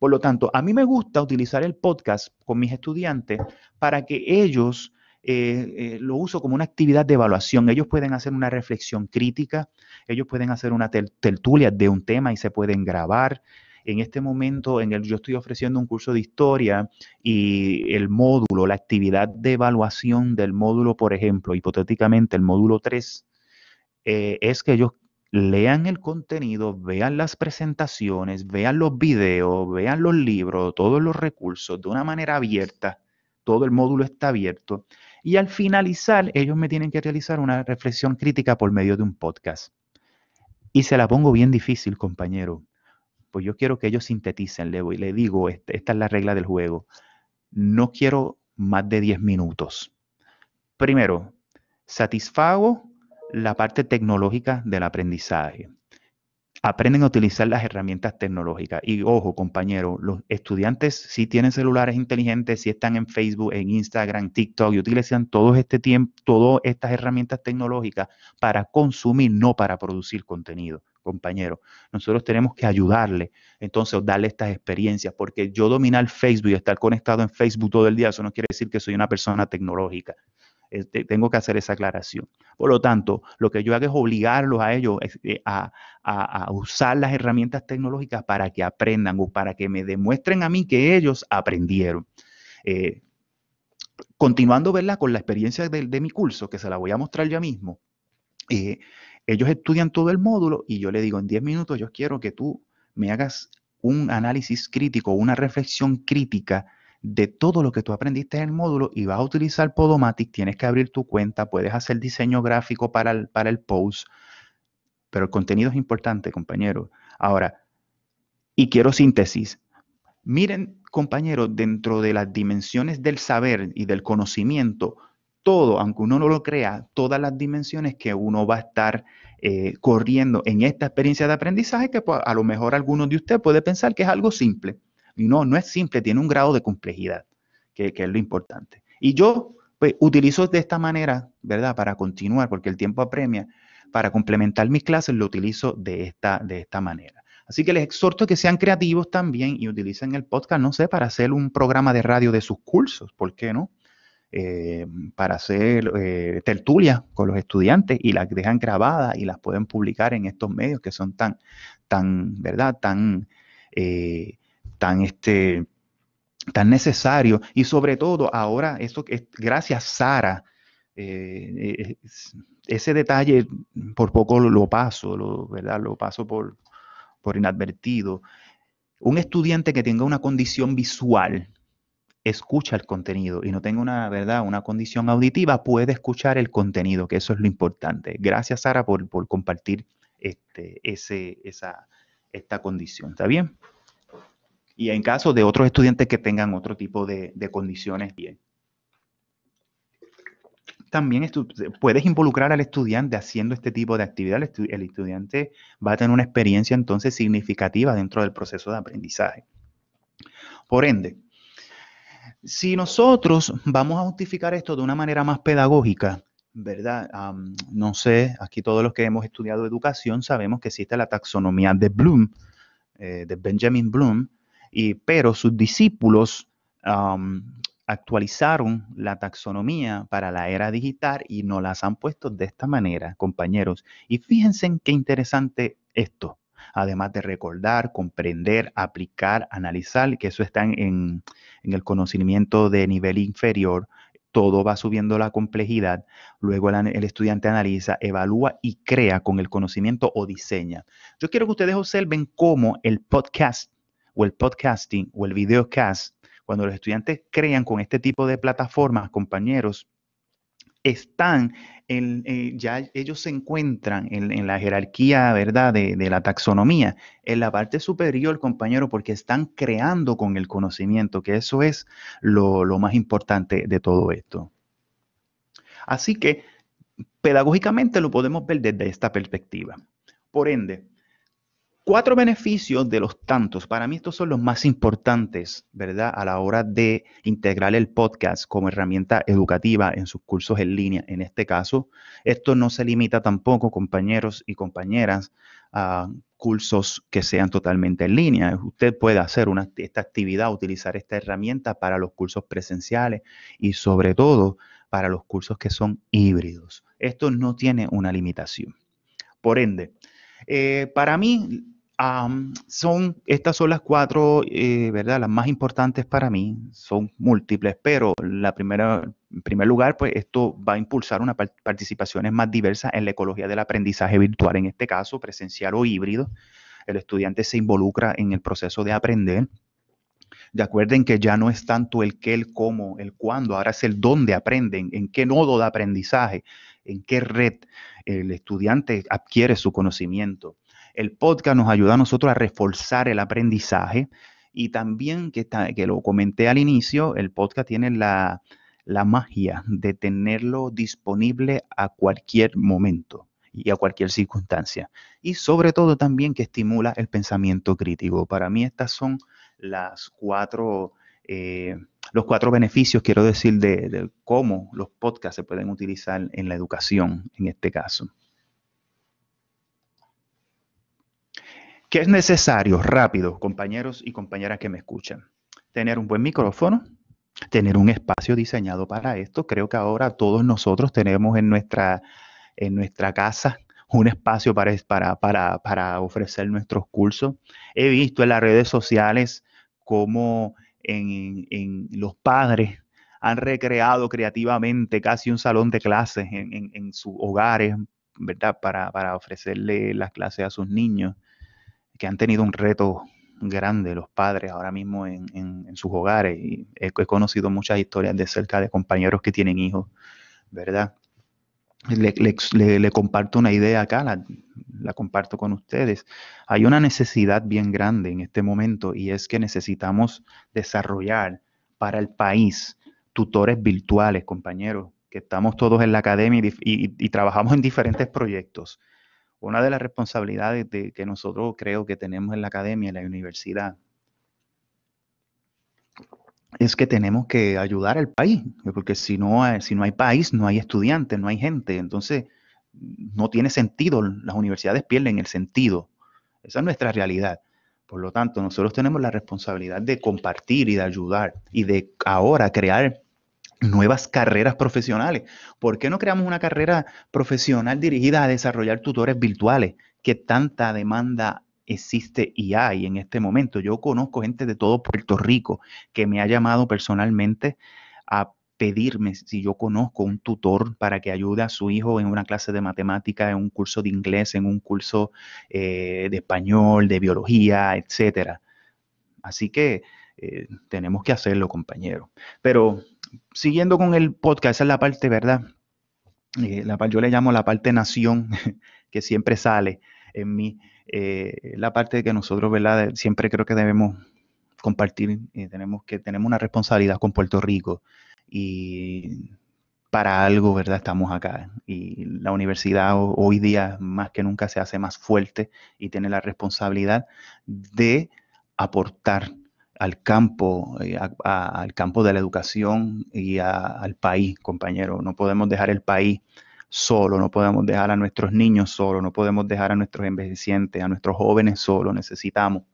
Por lo tanto, a mí me gusta utilizar el podcast con mis estudiantes para que ellos eh, eh, lo uso como una actividad de evaluación. Ellos pueden hacer una reflexión crítica, ellos pueden hacer una tertulia de un tema y se pueden grabar. En este momento, en el, yo estoy ofreciendo un curso de historia y el módulo, la actividad de evaluación del módulo, por ejemplo, hipotéticamente el módulo 3, eh, es que ellos lean el contenido, vean las presentaciones, vean los videos, vean los libros, todos los recursos de una manera abierta. Todo el módulo está abierto y al finalizar, ellos me tienen que realizar una reflexión crítica por medio de un podcast. Y se la pongo bien difícil, compañero. Pues yo quiero que ellos sinteticen, le, le digo, este, esta es la regla del juego. No quiero más de 10 minutos. Primero, satisfago la parte tecnológica del aprendizaje aprenden a utilizar las herramientas tecnológicas. Y ojo, compañero, los estudiantes sí tienen celulares inteligentes, sí están en Facebook, en Instagram, TikTok y utilizan todo este tiempo, todas estas herramientas tecnológicas para consumir, no para producir contenido, compañero. Nosotros tenemos que ayudarle, entonces, darle estas experiencias, porque yo dominar Facebook y estar conectado en Facebook todo el día, eso no quiere decir que soy una persona tecnológica. Este, tengo que hacer esa aclaración. Por lo tanto, lo que yo hago es obligarlos a ellos este, a, usar las herramientas tecnológicas para que aprendan o para que me demuestren a mí que ellos aprendieron. Eh, continuando ¿verdad? con la experiencia de, mi curso, que se la voy a mostrar ya mismo, eh, ellos estudian todo el módulo y yo le digo, en 10 minutos yo quiero que tú me hagas un análisis crítico, una reflexión crítica de todo lo que tú aprendiste en el módulo y vas a utilizar Podomatic, tienes que abrir tu cuenta, puedes hacer diseño gráfico para el, para el post, pero el contenido es importante, compañero. Ahora, y quiero síntesis. Miren, compañero, dentro de las dimensiones del saber y del conocimiento, todo, aunque uno no lo crea, todas las dimensiones que uno va a estar eh, corriendo en esta experiencia de aprendizaje, que pues, a lo mejor algunos de ustedes puede pensar que es algo simple. Y no, no es simple, tiene un grado de complejidad, que, es lo importante. Y yo, pues, utilizo de esta manera, ¿verdad? Para continuar, porque el tiempo apremia, para complementar mis clases, lo utilizo de esta, de esta manera. Así que les exhorto que sean creativos también y utilicen el podcast, no sé, para hacer un programa de radio de sus cursos, ¿por qué no? Eh, para hacer eh, tertulias con los estudiantes y las dejan grabadas y las pueden publicar en estos medios que son tan, tan, ¿verdad? Tan eh, tan, este, tan necesario. Y sobre todo, ahora, eso, es, gracias Sara, eh, eh, ese detalle por poco lo, paso, lo, ¿verdad? Lo paso por, por inadvertido. Un estudiante que tenga una condición visual, escucha el contenido y no tenga una verdad, una condición auditiva, puede escuchar el contenido, que eso es lo importante. Gracias, Sara, por, por compartir este, ese, esa, esta condición. ¿Está bien? y en caso de otros estudiantes que tengan otro tipo de, condiciones, condiciones. También puedes involucrar al estudiante haciendo este tipo de actividad. El, estudiante va a tener una experiencia entonces significativa dentro del proceso de aprendizaje. Por ende, si nosotros vamos a justificar esto de una manera más pedagógica, ¿verdad? no sé, aquí todos los que hemos estudiado educación sabemos que existe la taxonomía de Bloom, eh, de Benjamin Bloom, eh, pero sus discípulos actualizaron la taxonomía para la era digital y nos las han puesto de esta manera, compañeros. Y fíjense en qué interesante esto. Además de recordar, comprender, aplicar, analizar, que eso está en, el conocimiento de nivel inferior, todo va subiendo la complejidad, luego el, el, estudiante analiza, evalúa y crea con el conocimiento o diseña. Yo quiero que ustedes observen cómo el podcast o el podcasting o el videocast, cuando los estudiantes crean con este tipo de plataformas, compañeros, están, en, eh, ya ellos se encuentran en, la jerarquía, ¿verdad?, de, la taxonomía, en la parte superior, compañero, porque están creando con el conocimiento, que eso es lo, lo más importante de todo esto. Así que pedagógicamente lo podemos ver desde esta perspectiva. Por ende, Cuatro beneficios de los tantos. Para mí estos son los más importantes, ¿verdad? A la hora de integrar el podcast como herramienta educativa en sus cursos en línea. En este caso, esto no se limita tampoco, compañeros y compañeras, a cursos que sean totalmente en línea. Usted puede hacer esta actividad, utilizar esta herramienta para los cursos presenciales y sobre todo para los cursos que son híbridos. Esto no tiene una limitación. Por ende, eh, para mí, son, estas son las cuatro, eh, ¿verdad? Las más importantes para mí, son múltiples, pero la primera, en primer lugar, pues esto va a impulsar unas participaciones más diversas en la ecología del aprendizaje virtual, en este caso presencial o híbrido. El estudiante se involucra en el proceso de aprender. De acuerdo en que ya no es tanto el qué, el cómo, el cuándo, ahora es el dónde aprenden, en qué nodo de aprendizaje, en qué red el estudiante adquiere su conocimiento. El podcast nos ayuda a nosotros a reforzar el aprendizaje y también, que, que lo comenté al inicio, el podcast tiene la, la magia de tenerlo disponible a cualquier momento y a cualquier circunstancia. Y sobre todo también que estimula el pensamiento crítico. Para mí estas son las cuatro, eh, los cuatro beneficios, quiero decir, de, de, cómo los podcasts se pueden utilizar en la educación en este caso. ¿Qué es necesario? Rápido, compañeros y compañeras que me escuchan. Tener un buen micrófono, tener un espacio diseñado para esto. Creo que ahora todos nosotros tenemos en nuestra, en nuestra casa un espacio para, para, para, ofrecer nuestros cursos. He visto en las redes sociales cómo en, los padres han recreado creativamente casi un salón de clases en, sus hogares, ¿verdad? Para, para ofrecerle las clases a sus niños que han tenido un reto grande los padres ahora mismo en, sus hogares. Y he, conocido muchas historias de cerca de compañeros que tienen hijos, ¿verdad? Le, comparto una idea acá, la, comparto con ustedes. Hay una necesidad bien grande en este momento y es que necesitamos desarrollar para el país tutores virtuales, compañeros, que estamos todos en la academia y trabajamos en diferentes proyectos una de las responsabilidades de, que nosotros creo que tenemos en la academia, en la universidad, es que tenemos que ayudar al país, porque si no, si no hay país, no hay estudiantes, no hay gente, entonces no tiene sentido, las universidades pierden el sentido, esa es nuestra realidad. Por lo tanto, nosotros tenemos la responsabilidad de compartir y de ayudar y de ahora crear nuevas carreras profesionales. ¿Por qué no creamos una carrera profesional dirigida a desarrollar tutores virtuales? Que tanta demanda existe y hay en este momento. Yo conozco gente de todo Puerto Rico que me ha llamado personalmente a pedirme si yo conozco un tutor para que ayude a su hijo en una clase de matemática, en un curso de inglés, en un curso eh, de español, de biología, etcétera. Así que eh, tenemos que hacerlo, compañero. Pero siguiendo con el podcast, esa es la parte, ¿verdad? Eh, la, yo le llamo la parte nación, [LAUGHS] que siempre sale en mí. Eh, la parte que nosotros, ¿verdad? Siempre creo que debemos compartir, y eh, tenemos que tenemos una responsabilidad con Puerto Rico y para algo, ¿verdad? Estamos acá y la universidad hoy día más que nunca se hace más fuerte y tiene la responsabilidad de aportar al campo, eh, al campo de la educación y al país, compañero. No podemos dejar el país solo, no podemos dejar a nuestros niños solo, no podemos dejar a nuestros envejecientes, a nuestros jóvenes solo. Necesitamos,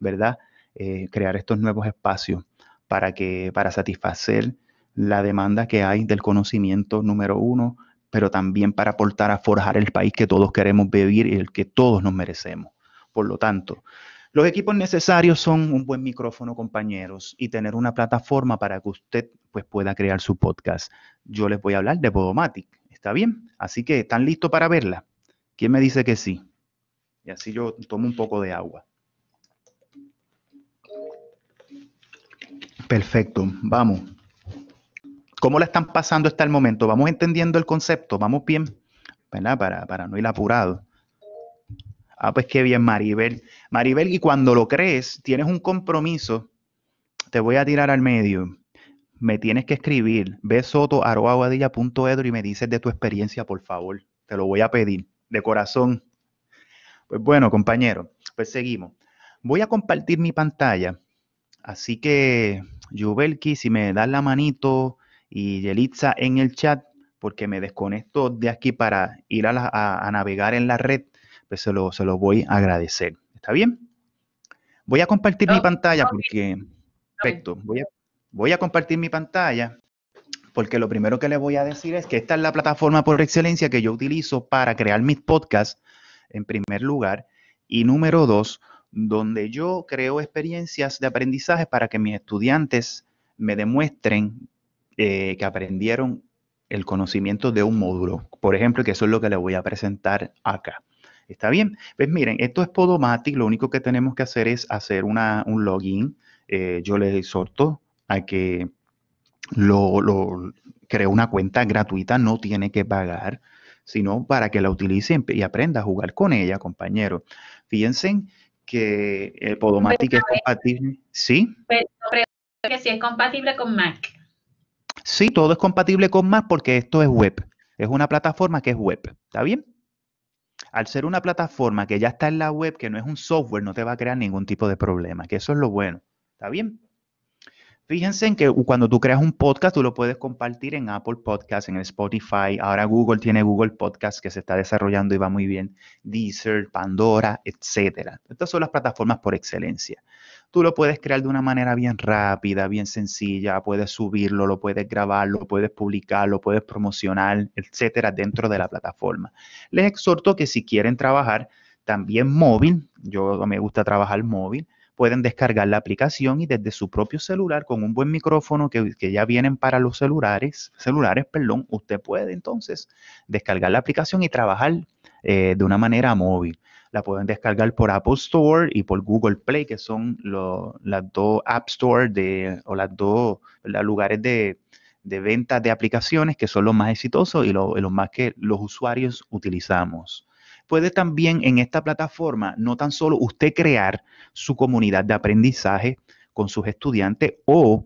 ¿verdad? Eh, crear estos nuevos espacios para que para satisfacer la demanda que hay del conocimiento número uno, pero también para aportar a forjar el país que todos queremos vivir y el que todos nos merecemos. Por lo tanto, los equipos necesarios son un buen micrófono, compañeros, y tener una plataforma para que usted pues, pueda crear su podcast. Yo les voy a hablar de Podomatic, ¿está bien? Así que, ¿están listos para verla? ¿Quién me dice que sí? Y así yo tomo un poco de agua. Perfecto, vamos. ¿Cómo la están pasando hasta el momento? Vamos entendiendo el concepto, vamos bien, ¿verdad? Para, para no ir apurado. Ah, pues qué bien, Maribel. Maribel, y cuando lo crees, tienes un compromiso, te voy a tirar al medio. Me tienes que escribir edro y me dices de tu experiencia, por favor. Te lo voy a pedir, de corazón. Pues bueno, compañero, pues seguimos. Voy a compartir mi pantalla. Así que, Yubelki, si me das la manito y Yelitza en el chat, porque me desconecto de aquí para ir a, a navegar en la red, pues se lo, se lo voy a agradecer. ¿Está bien? Voy a compartir mi pantalla porque... perfecto. Voy a, compartir mi pantalla porque lo primero que les voy a decir es que esta es la plataforma por excelencia que yo utilizo para crear mis podcasts, en primer lugar. Y número dos, donde yo creo experiencias de aprendizaje para que mis estudiantes me demuestren eh, que aprendieron el conocimiento de un módulo, por ejemplo, que eso es lo que les voy a presentar acá. ¿Está bien? Pues miren, esto es Podomatic, lo único que tenemos que hacer es hacer un login. Eh, yo les exhorto a que lo, lo cree una cuenta gratuita, no tiene que pagar, sino para que la utilicen y aprenda a jugar con ella, compañero. Fíjense que el Podomatic es compatible. ¿Sí? Pero, que sí es compatible con Mac. Sí, todo es compatible con Mac porque esto es web. Es una plataforma que es web. ¿Está bien? al ser una plataforma que ya está en la web, que no es un software, no te va a crear ningún tipo de problema, que eso es lo bueno. ¿Está bien? Fíjense en que cuando tú creas un podcast, tú lo puedes compartir en Apple Podcasts, en Spotify. Ahora Google tiene Google Podcasts que se está desarrollando y va muy bien. Deezer, Pandora, etc. Estas son las plataformas por excelencia tú lo puedes crear de una manera bien rápida, bien sencilla, puedes subirlo, lo puedes grabar, lo puedes publicar, lo puedes promocionar, etcétera, dentro de la plataforma. Les exhorto que si quieren trabajar también móvil, yo me gusta trabajar móvil, pueden descargar la aplicación y desde su propio celular con un buen micrófono que, ya vienen para los celulares, celulares, perdón, usted puede entonces descargar la aplicación y trabajar eh, de una manera móvil la pueden descargar por Apple Store y por Google Play, que son las dos App Store de, o las dos lugares de, venta de aplicaciones que son los más exitosos y, y los más que los usuarios utilizamos puede también en esta plataforma no tan solo usted crear su comunidad de aprendizaje con sus estudiantes o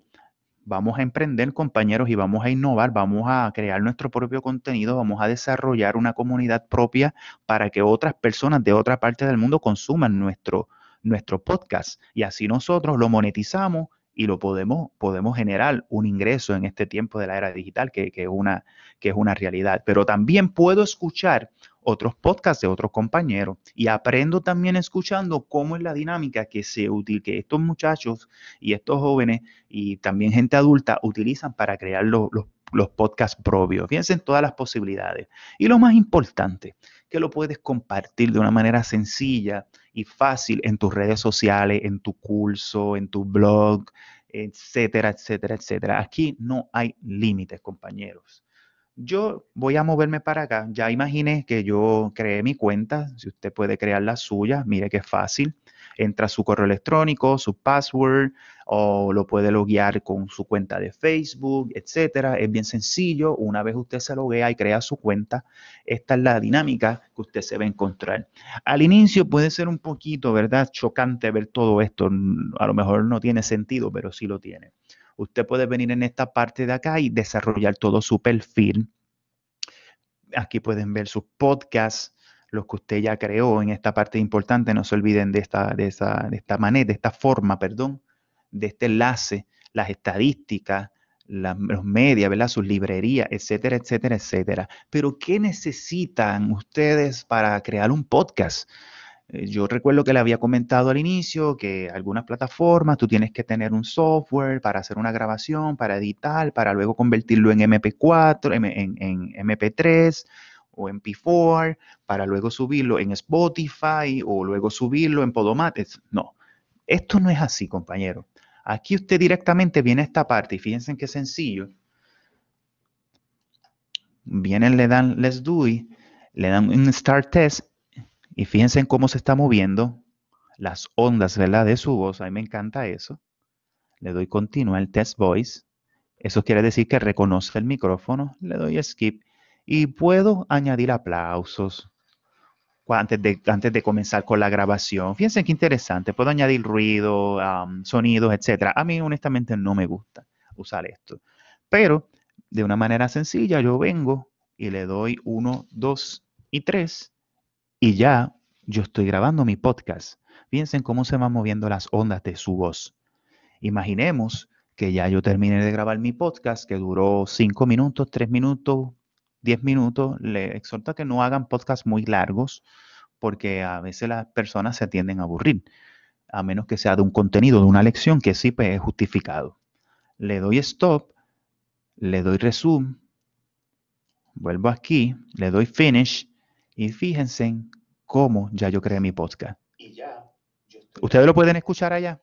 vamos a emprender, compañeros, y vamos a innovar, vamos a crear nuestro propio contenido, vamos a desarrollar una comunidad propia para que otras personas de otra parte del mundo consuman nuestro, nuestro podcast. Y así nosotros lo monetizamos y lo podemos, podemos generar un ingreso en este tiempo de la era digital, que, una, que es una realidad. Pero también puedo escuchar otros podcasts de otros compañeros y aprendo también escuchando cómo es la dinámica que se útil que estos muchachos y estos jóvenes y también gente adulta utilizan para crear los, los, los podcasts propios. Fíjense en todas las posibilidades. Y lo más importante, que lo puedes compartir de una manera sencilla y fácil en tus redes sociales, en tu curso, en tu blog, etcétera, etcétera, etcétera. Aquí no hay límites, compañeros yo voy a moverme para acá. Ya imaginé que yo creé mi cuenta, si usted puede crear la suya, mire que es fácil. Entra su correo electrónico, su password, o lo puede loguear con su cuenta de Facebook, etcétera. Es bien sencillo. Una vez usted se loguea y crea su cuenta, esta es la dinámica que usted se va a encontrar. Al inicio puede ser un poquito, ¿verdad? Chocante ver todo esto. A lo mejor no tiene sentido, pero sí lo tiene usted puede venir en esta parte de acá y desarrollar todo su perfil. Aquí pueden ver sus podcasts, los que usted ya creó en esta parte importante. No se olviden de esta, de esta manera, de esta forma, perdón, de este enlace, las estadísticas, los medios, ¿verdad? Sus librerías, etcétera, etcétera, etcétera. Pero, ¿qué necesitan ustedes para crear un podcast? Eh, yo recuerdo que le había comentado al inicio que algunas plataformas tú tienes que tener un software para hacer una grabación, para editar, para luego convertirlo en MP4, en, MP3 o en P4, para luego subirlo en Spotify o luego subirlo en Podomates. No, esto no es así, compañero. Aquí usted directamente viene a esta parte y fíjense en qué sencillo. Vienen, le dan Let's Do le dan un Start Test y fíjense en cómo se está moviendo las ondas, De su voz. A mí me encanta eso. Le doy continua el test voice. Eso quiere decir que reconoce el micrófono. Le doy skip. Y puedo añadir aplausos antes de, antes de comenzar con la grabación. Fíjense qué interesante. Puedo añadir ruido, sonidos, etc. A mí honestamente no me gusta usar esto. Pero de una manera sencilla yo vengo y le doy 1, 2 y 3 y ya yo estoy grabando mi podcast. Piensen cómo se van moviendo las ondas de su voz. Imaginemos que ya yo terminé de grabar mi podcast, que duró 5 minutos, 3 minutos, 10 minutos. Le exhorto a que no hagan podcasts muy largos, porque a veces las personas se tienden a aburrir, a menos que sea de un contenido, de una lección que sí pues, es justificado. Le doy stop, le doy resume, vuelvo aquí, le doy finish y fíjense cómo ya yo creé mi podcast. ¿Ustedes lo pueden escuchar allá?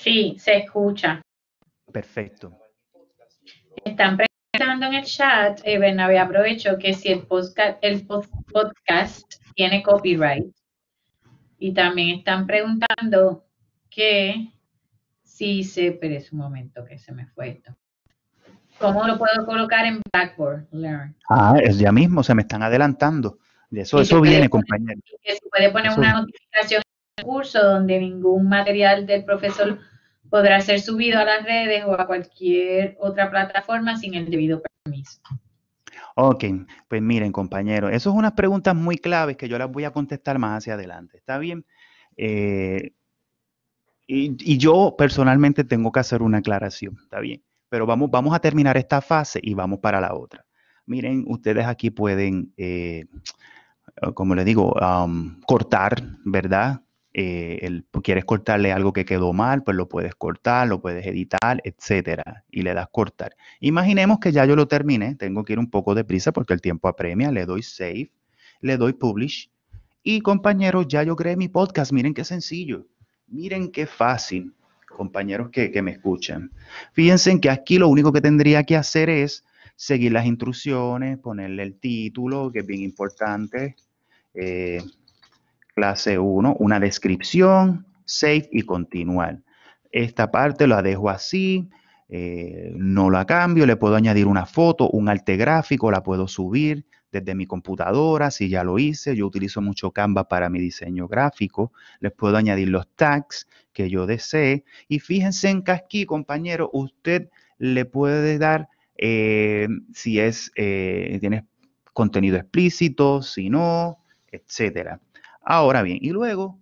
Sí, se escucha. Perfecto. Están preguntando en el chat, eh, Bernabé, aprovecho que si el podcast, el podcast tiene copyright. Y también están preguntando que si se, pero es un momento que se me fue esto. ¿Cómo lo puedo colocar en Blackboard Learn? Ah, es ya mismo, se me están adelantando. De eso, eso viene, compañero. se puede poner una notificación en curso donde ningún material del profesor podrá ser subido a las redes o a cualquier otra plataforma sin el debido permiso. Ok, pues miren, compañero, esas son unas preguntas muy claves que yo las voy a contestar más hacia adelante. ¿Está bien? Eh, y, yo personalmente tengo que hacer una aclaración, ¿está bien? Pero vamos, vamos a terminar esta fase y vamos para la otra. Miren, ustedes aquí pueden, eh, ah, como les digo, cortar, ¿verdad? Eh, el, quieres cortarle algo que quedó mal, pues lo puedes cortar, lo puedes editar, etcétera, y le das cortar. Imaginemos que ya yo lo terminé, tengo que ir un poco de prisa porque el tiempo apremia, le doy save, le doy publish, y compañeros, ya yo creé mi podcast, miren qué sencillo, miren qué fácil compañeros que, me escuchen. Fíjense que aquí lo único que tendría que hacer es seguir las instrucciones, ponerle el título, que es bien importante, eh, clase 1, una descripción, save y continuar. Esta parte la dejo así, eh, no la cambio, le puedo añadir una foto, un arte gráfico, la puedo subir, desde mi computadora, si ya lo hice, yo utilizo mucho Canva para mi diseño gráfico, les puedo añadir los tags que yo desee y fíjense en que aquí, compañero, usted le puede dar eh, si es, eh, tiene contenido explícito, si no, etcétera. Ahora bien, y luego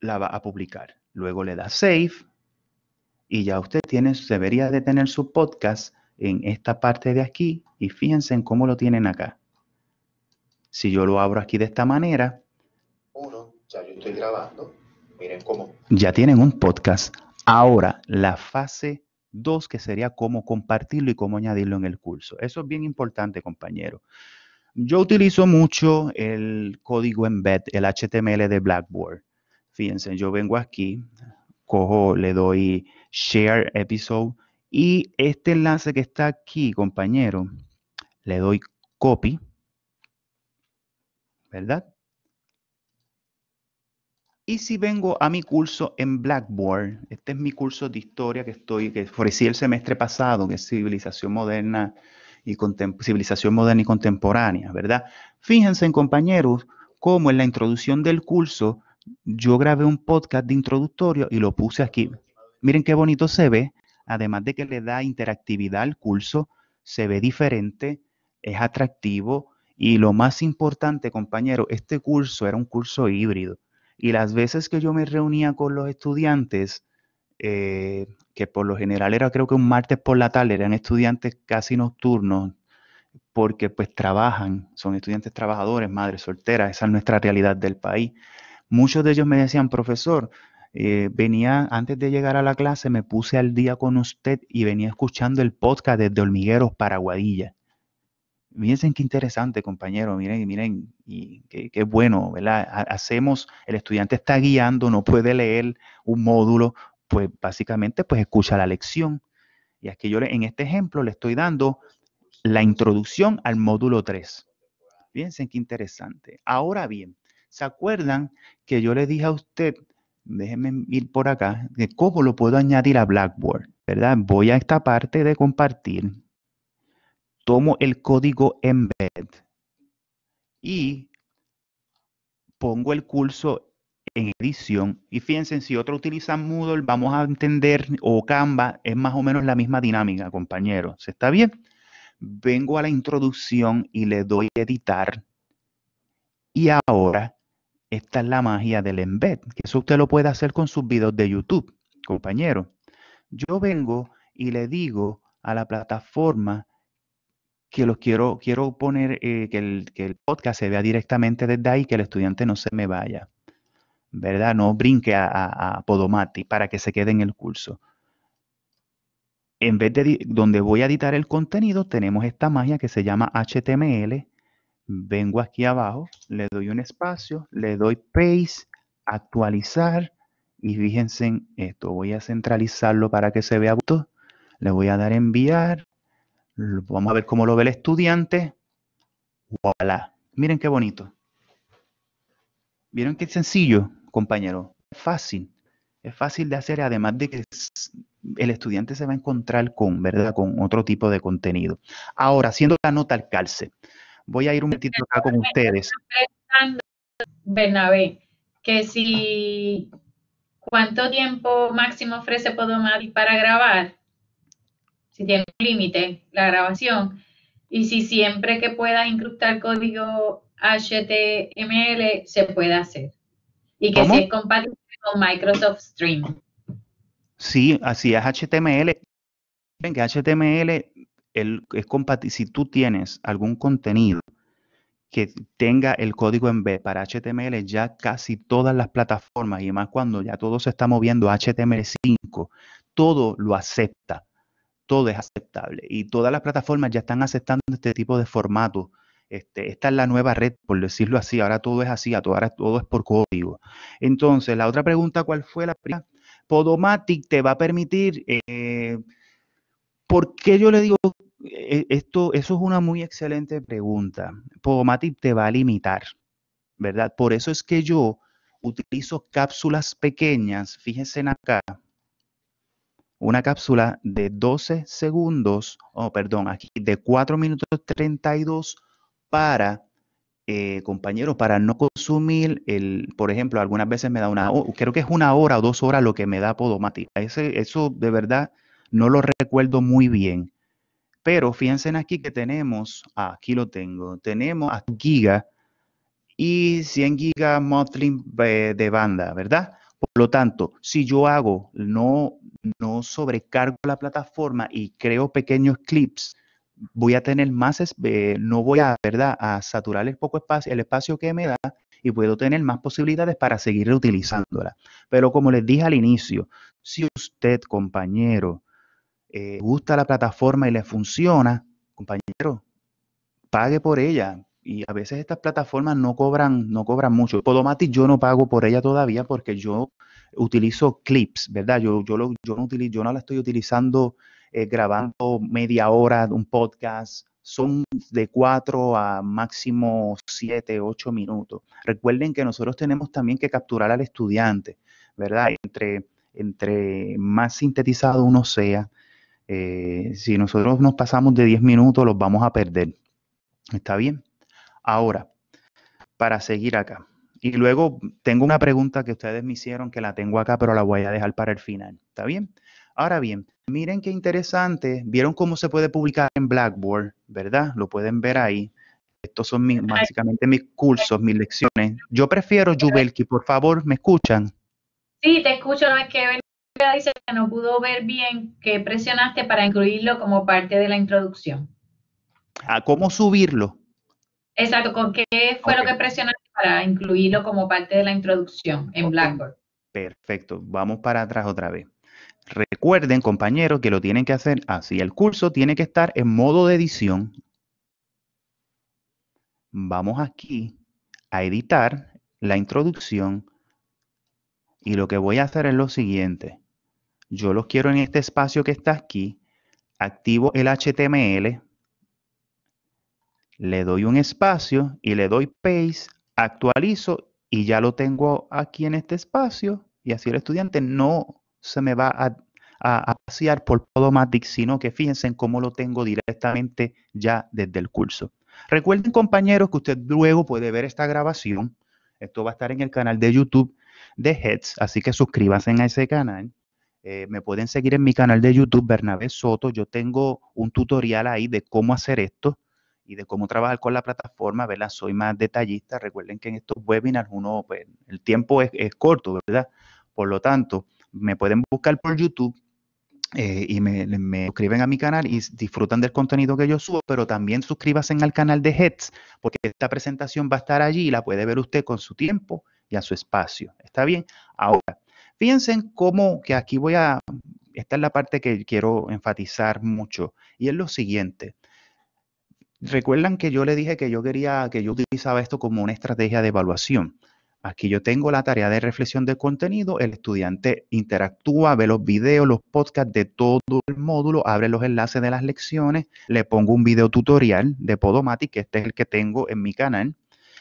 la va a publicar. Luego le da save y ya usted tiene, debería de tener su podcast en esta parte de aquí y fíjense en cómo lo tienen acá. Si yo lo abro aquí de esta manera. Uno, ya yo estoy grabando. Miren cómo. Ya tienen un podcast. Ahora, la fase 2, que sería cómo compartirlo y cómo añadirlo en el curso. Eso es bien importante, compañero. Yo utilizo mucho el código embed, el HTML de Blackboard. Fíjense, yo vengo aquí, cojo, le doy share episode y este enlace que está aquí, compañero, le doy copy ¿verdad? Y si vengo a mi curso en Blackboard, este es mi curso de historia que estoy, que ofrecí el semestre pasado, que es civilización moderna y civilización moderna y contemporánea, ¿verdad? Fíjense, compañeros, cómo en la introducción del curso yo grabé un podcast de introductorio y lo puse aquí. Miren qué bonito se ve, además de que le da interactividad al curso, se ve diferente, es atractivo, y lo más importante, compañero, este curso era un curso híbrido. Y las veces que yo me reunía con los estudiantes, eh, que por lo general era creo que un martes por la tarde, eran estudiantes casi nocturnos, porque pues trabajan, son estudiantes trabajadores, madres solteras, esa es nuestra realidad del país. Muchos de ellos me decían, profesor, eh, venía, antes de llegar a la clase, me puse al día con usted y venía escuchando el podcast de Hormigueros para Miren qué interesante, compañero, miren, miren, y qué, bueno, ¿verdad? Hacemos, el estudiante está guiando, no puede leer un módulo, pues básicamente pues escucha la lección. Y aquí yo en este ejemplo le estoy dando la introducción al módulo 3. Piensen qué interesante. Ahora bien, ¿se acuerdan que yo les dije a usted, déjenme ir por acá, de cómo lo puedo añadir a Blackboard, ¿verdad? Voy a esta parte de compartir tomo el código embed y pongo el curso en edición. Y fíjense, si otro utiliza Moodle, vamos a entender, o Canva, es más o menos la misma dinámica, compañeros. ¿Se está bien? Vengo a la introducción y le doy editar. Y ahora, esta es la magia del embed, que eso usted lo puede hacer con sus videos de YouTube, compañero. Yo vengo y le digo a la plataforma que los quiero, quiero poner eh, que, el, podcast se vea directamente desde ahí, que el estudiante no se me vaya, ¿verdad? No brinque a, a, Podomati para que se quede en el curso. En vez de donde voy a editar el contenido, tenemos esta magia que se llama HTML. Vengo aquí abajo, le doy un espacio, le doy paste, actualizar y fíjense en esto. Voy a centralizarlo para que se vea. Le voy a dar enviar Vamos a ver cómo lo ve el estudiante. ¡Voilà! Miren qué bonito. ¿Vieron qué sencillo, compañero? Es fácil. Es fácil de hacer, además de que el estudiante se va a encontrar con, ¿verdad? Con otro tipo de contenido. Ahora, haciendo la nota al calce, voy a ir un momentito acá con ustedes. Bernabé, que si cuánto tiempo máximo ofrece Podomatic para grabar, si tiene límite la grabación. Y si siempre que pueda incrustar código HTML, se puede hacer. Y que sea compatible con Microsoft Stream. Sí, así es HTML. que HTML el, es compatible. Si tú tienes algún contenido que tenga el código en B para HTML, ya casi todas las plataformas, y más cuando ya todo se está moviendo HTML5, todo lo acepta todo es aceptable y todas las plataformas ya están aceptando este tipo de formato. Este, esta es la nueva red, por decirlo así. Ahora todo es así, ahora todo es por código. Entonces, la otra pregunta, ¿cuál fue la primera? Podomatic te va a permitir. Eh, ¿Por qué yo le digo eh, esto? Eso es una muy excelente pregunta. Podomatic te va a limitar, ¿verdad? Por eso es que yo utilizo cápsulas pequeñas. Fíjense en acá una cápsula de 12 segundos, o oh, perdón, aquí de 4 minutos 32 para eh, compañeros, para no consumir, el, por ejemplo, algunas veces me da una, oh, creo que es una hora o dos horas lo que me da podomática. eso de verdad no lo recuerdo muy bien. Pero fíjense aquí que tenemos, ah, aquí lo tengo, tenemos a giga y 100 gigas monthly eh, de banda, ¿verdad? Por lo tanto, si yo hago, no, no sobrecargo la plataforma y creo pequeños clips, voy a tener más, eh, no voy a, ¿verdad?, a saturar el poco espacio, el espacio que me da y puedo tener más posibilidades para seguir reutilizándola. Pero como les dije al inicio, si usted, compañero, eh, gusta la plataforma y le funciona, compañero, pague por ella, y a veces estas plataformas no cobran, no cobran mucho. Podomatic yo no pago por ella todavía porque yo utilizo clips, ¿verdad? Yo, yo, yo, no, utilizo, yo no la estoy utilizando eh, grabando media hora de un podcast. Son de cuatro a máximo siete, ocho minutos. Recuerden que nosotros tenemos también que capturar al estudiante, ¿verdad? Entre, entre más sintetizado uno sea, eh, si nosotros nos pasamos de diez minutos, los vamos a perder. ¿Está bien? Ahora, para seguir acá. Y luego tengo una pregunta que ustedes me hicieron que la tengo acá, pero la voy a dejar para el final. ¿Está bien? Ahora bien, miren qué interesante. Vieron cómo se puede publicar en Blackboard, ¿verdad? Lo pueden ver ahí. Estos son básicamente mis cursos, mis lecciones. Yo prefiero Jubelki, por favor, ¿me escuchan? Sí, te escucho. Es que dice que no pudo ver bien que presionaste para incluirlo como parte de la introducción. ¿A ah, cómo subirlo? Exacto, ¿con qué fue lo que presionaste para incluirlo como parte de la introducción en Blackboard? Perfecto, vamos para atrás otra vez. Recuerden, compañeros, que lo tienen que hacer así. El curso tiene que estar en modo de edición. Vamos aquí a editar la introducción y lo que voy a hacer es lo siguiente. Yo los quiero en este espacio que está aquí. Activo el HTML le doy un espacio y le doy paste, actualizo y ya lo tengo aquí en este espacio y así el estudiante no se me va a, a, vaciar por Podomatic, sino que fíjense en cómo lo tengo directamente ya desde el curso. Recuerden compañeros que usted luego puede ver esta grabación, esto va a estar en el canal de YouTube de Heads, así que suscríbanse a ese canal. Eh, me pueden seguir en mi canal de YouTube, Bernabé Soto. Yo tengo un tutorial ahí de cómo hacer esto y de cómo trabajar con la plataforma, ¿verdad? Soy más detallista. Recuerden que en estos webinars uno, pues, el tiempo es, corto, ¿verdad? Por lo tanto, me pueden buscar por YouTube eh, y me, suscriben a mi canal y disfrutan del contenido que yo subo, pero también suscríbanse al canal de Heads, porque esta presentación va a estar allí y la puede ver usted con su tiempo y a su espacio. ¿Está bien? Ahora, fíjense cómo, que aquí voy a, esta es la parte que quiero enfatizar mucho, y es lo siguiente. Recuerdan que yo le dije que yo quería, que yo utilizaba esto como una estrategia de evaluación. Aquí yo tengo la tarea de reflexión del contenido, el estudiante interactúa, ve los videos, los podcasts de todo el módulo, abre los enlaces de las lecciones, le pongo un video tutorial de Podomatic, que este es el que tengo en mi canal,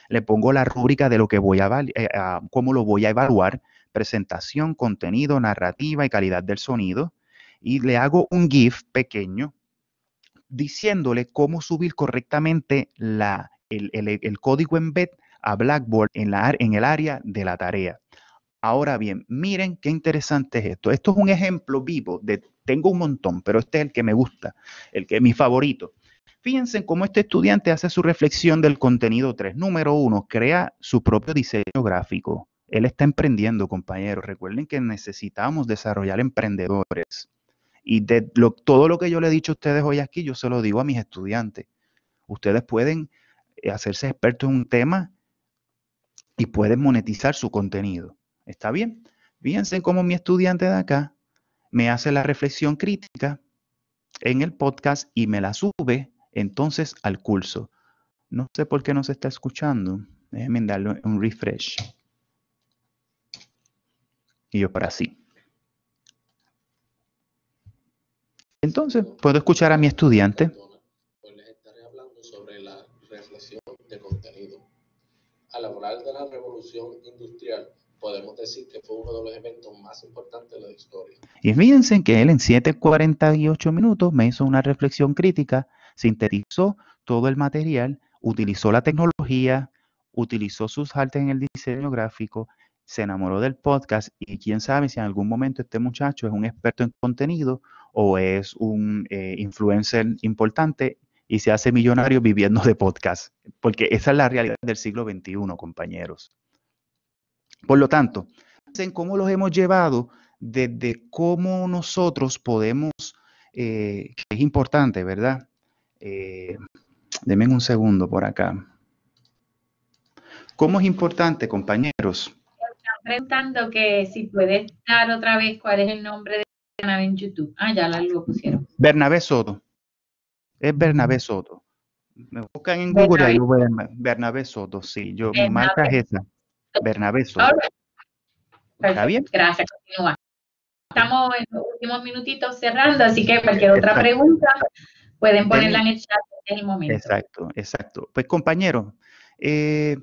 le pongo la rúbrica de lo que voy a, eh, a cómo lo voy a evaluar, presentación, contenido, narrativa y calidad del sonido, y le hago un GIF pequeño diciéndole cómo subir correctamente el, el, código embed a Blackboard en, la, en el área de la tarea. Ahora bien, miren qué interesante es esto. Esto es un ejemplo vivo de, tengo un montón, pero este es el que me gusta, el que es mi favorito. Fíjense cómo este estudiante hace su reflexión del contenido 3. Número 1, crea su propio diseño gráfico. Él está emprendiendo, compañeros. Recuerden que necesitamos desarrollar emprendedores. Y de todo lo que yo le he dicho a ustedes hoy aquí, yo se lo digo a mis estudiantes. Ustedes pueden eh, hacerse expertos en un tema y pueden monetizar su contenido. ¿Está bien? Fíjense cómo mi estudiante de acá me hace la reflexión crítica en el podcast y me la sube entonces al curso. No sé por qué no se está escuchando. Déjenme darle un refresh. Y yo para sí. Entonces, puedo escuchar a mi estudiante. de de la revolución industrial, podemos decir que fue uno de los eventos más importantes de la historia. Y fíjense que él en 7.48 minutos me hizo una reflexión crítica, sintetizó todo el material, utilizó la tecnología, utilizó sus artes en el diseño gráfico, se enamoró del podcast y quién sabe si en algún momento este muchacho es un experto en contenido o es un eh, influencer importante y se hace millonario viviendo de podcast, porque esa es la realidad del siglo XXI, compañeros. Por lo tanto, en cómo los hemos llevado desde cómo nosotros podemos, eh, que es importante, ¿verdad? Eh, un segundo por acá. ¿Cómo es importante, compañeros? Están preguntando que si puedes dar otra vez cuál es el nombre de? en YouTube. Ah, ya lo pusieron. Bernabé Soto. Es Bernabé Soto. Me buscan en Google Bernabé. y Bernabé Soto, sí. Yo, me marca esa. Bernabé Soto. ¿Está bien? Gracias, continúa. Estamos en los últimos minutitos cerrando, así que cualquier otra pregunta pueden ponerla en el chat en el momento. Exacto, exacto. Pues compañero eh,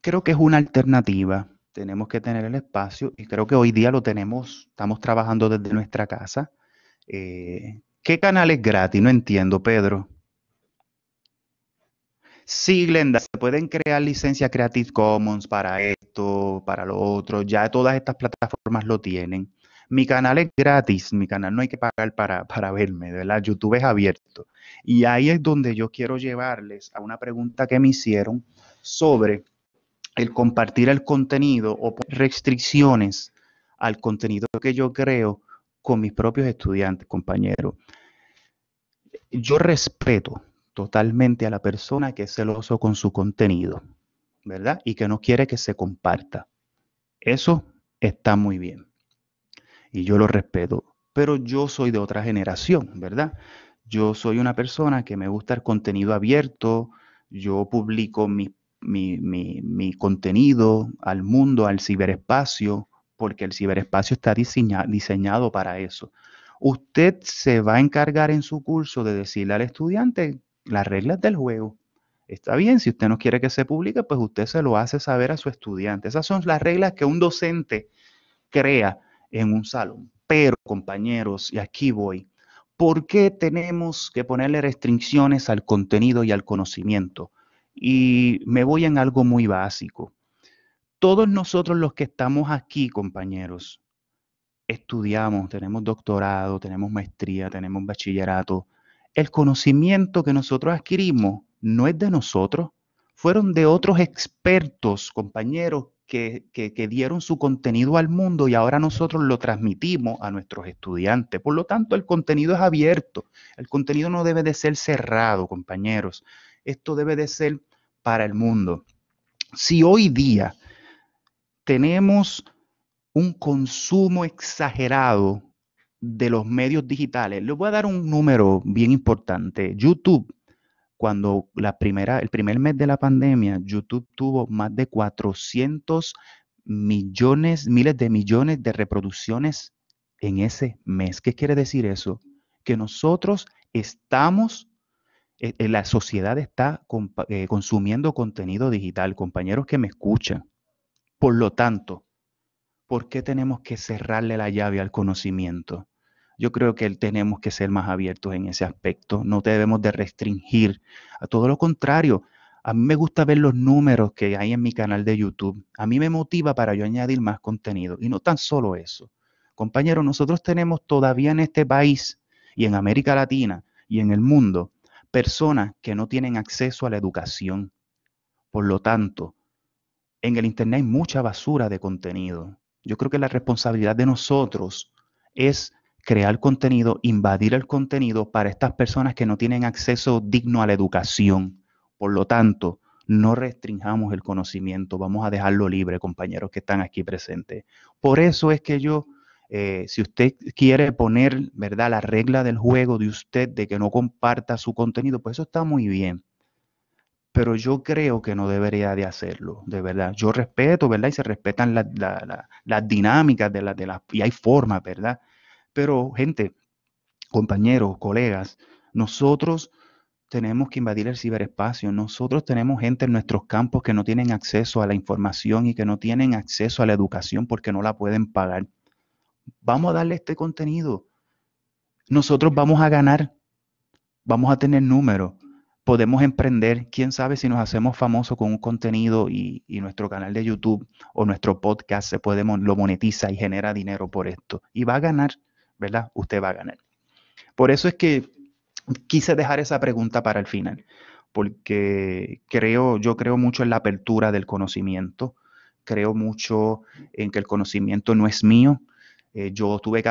creo que es una alternativa tenemos que tener el espacio y creo que hoy día lo tenemos, estamos trabajando desde nuestra casa. Eh, ¿Qué canal es gratis? No entiendo, Pedro. Sí, Glenda, se pueden crear licencias Creative Commons para esto, para lo otro, ya todas estas plataformas lo tienen. Mi canal es gratis, mi canal no hay que pagar para, para verme, verdad, YouTube es abierto. Y ahí es donde yo quiero llevarles a una pregunta que me hicieron sobre el compartir el contenido o restricciones al contenido que yo creo con mis propios estudiantes, compañeros. Yo respeto totalmente a la persona que es celoso con su contenido, ¿verdad? Y que no quiere que se comparta. Eso está muy bien. Y yo lo respeto. Pero yo soy de otra generación, ¿verdad? Yo soy una persona que me gusta el contenido abierto, yo publico mis mi, contenido al mundo, al ciberespacio, porque el ciberespacio está diseñado para eso. Usted se va a encargar en su curso de decirle al estudiante las reglas del juego. Está bien, si usted no quiere que se publique, pues usted se lo hace saber a su estudiante. Esas son las reglas que un docente crea en un salón. Pero, compañeros, y aquí voy, ¿por qué tenemos que ponerle restricciones al contenido y al conocimiento? Y me voy en algo muy básico. Todos nosotros los que estamos aquí, compañeros, estudiamos, tenemos doctorado, tenemos maestría, tenemos bachillerato. El conocimiento que nosotros adquirimos no es de nosotros, fueron de otros expertos, compañeros, que, que, que, dieron su contenido al mundo y ahora nosotros lo transmitimos a nuestros estudiantes. Por lo tanto, el contenido es abierto, el contenido no debe de ser cerrado, compañeros esto debe de ser para el mundo. Si hoy día tenemos un consumo exagerado de los medios digitales, les voy a dar un número bien importante. YouTube, cuando la primera, el primer mes de la pandemia, YouTube tuvo más de 400 millones, miles de millones de reproducciones en ese mes. ¿Qué quiere decir eso? Que nosotros estamos eh, eh, la sociedad está eh, consumiendo contenido digital, compañeros que me escuchan. Por lo tanto, ¿por qué tenemos que cerrarle la llave al conocimiento? Yo creo que tenemos que ser más abiertos en ese aspecto, no debemos de restringir, a todo lo contrario, a mí me gusta ver los números que hay en mi canal de YouTube, a mí me motiva para yo añadir más contenido y no tan solo eso. Compañeros, nosotros tenemos todavía en este país y en América Latina y en el mundo personas que no tienen acceso a la educación. Por lo tanto, en el Internet hay mucha basura de contenido. Yo creo que la responsabilidad de nosotros es crear contenido, invadir el contenido para estas personas que no tienen acceso digno a la educación. Por lo tanto, no restringamos el conocimiento, vamos a dejarlo libre, compañeros que están aquí presentes. Por eso es que yo eh, si usted quiere poner, ¿verdad?, la regla del juego de usted de que no comparta su contenido, pues eso está muy bien. Pero yo creo que no debería de hacerlo, de verdad. Yo respeto, ¿verdad? Y se respetan las dinámicas de De y hay formas, ¿verdad? Pero, gente, compañeros, colegas, nosotros tenemos que invadir el ciberespacio. Nosotros tenemos gente en nuestros campos que no tienen acceso a la información y que no tienen acceso a la educación porque no la pueden pagar vamos a darle este contenido. Nosotros vamos a ganar, vamos a tener números, podemos emprender, quién sabe si nos hacemos famosos con un contenido y, nuestro canal de YouTube o nuestro podcast se puede, lo monetiza y genera dinero por esto. Y va a ganar, ¿verdad? Usted va a ganar. Por eso es que quise dejar esa pregunta para el final, porque creo, yo creo mucho en la apertura del conocimiento, creo mucho en que el conocimiento no es mío, eh, yo tuve que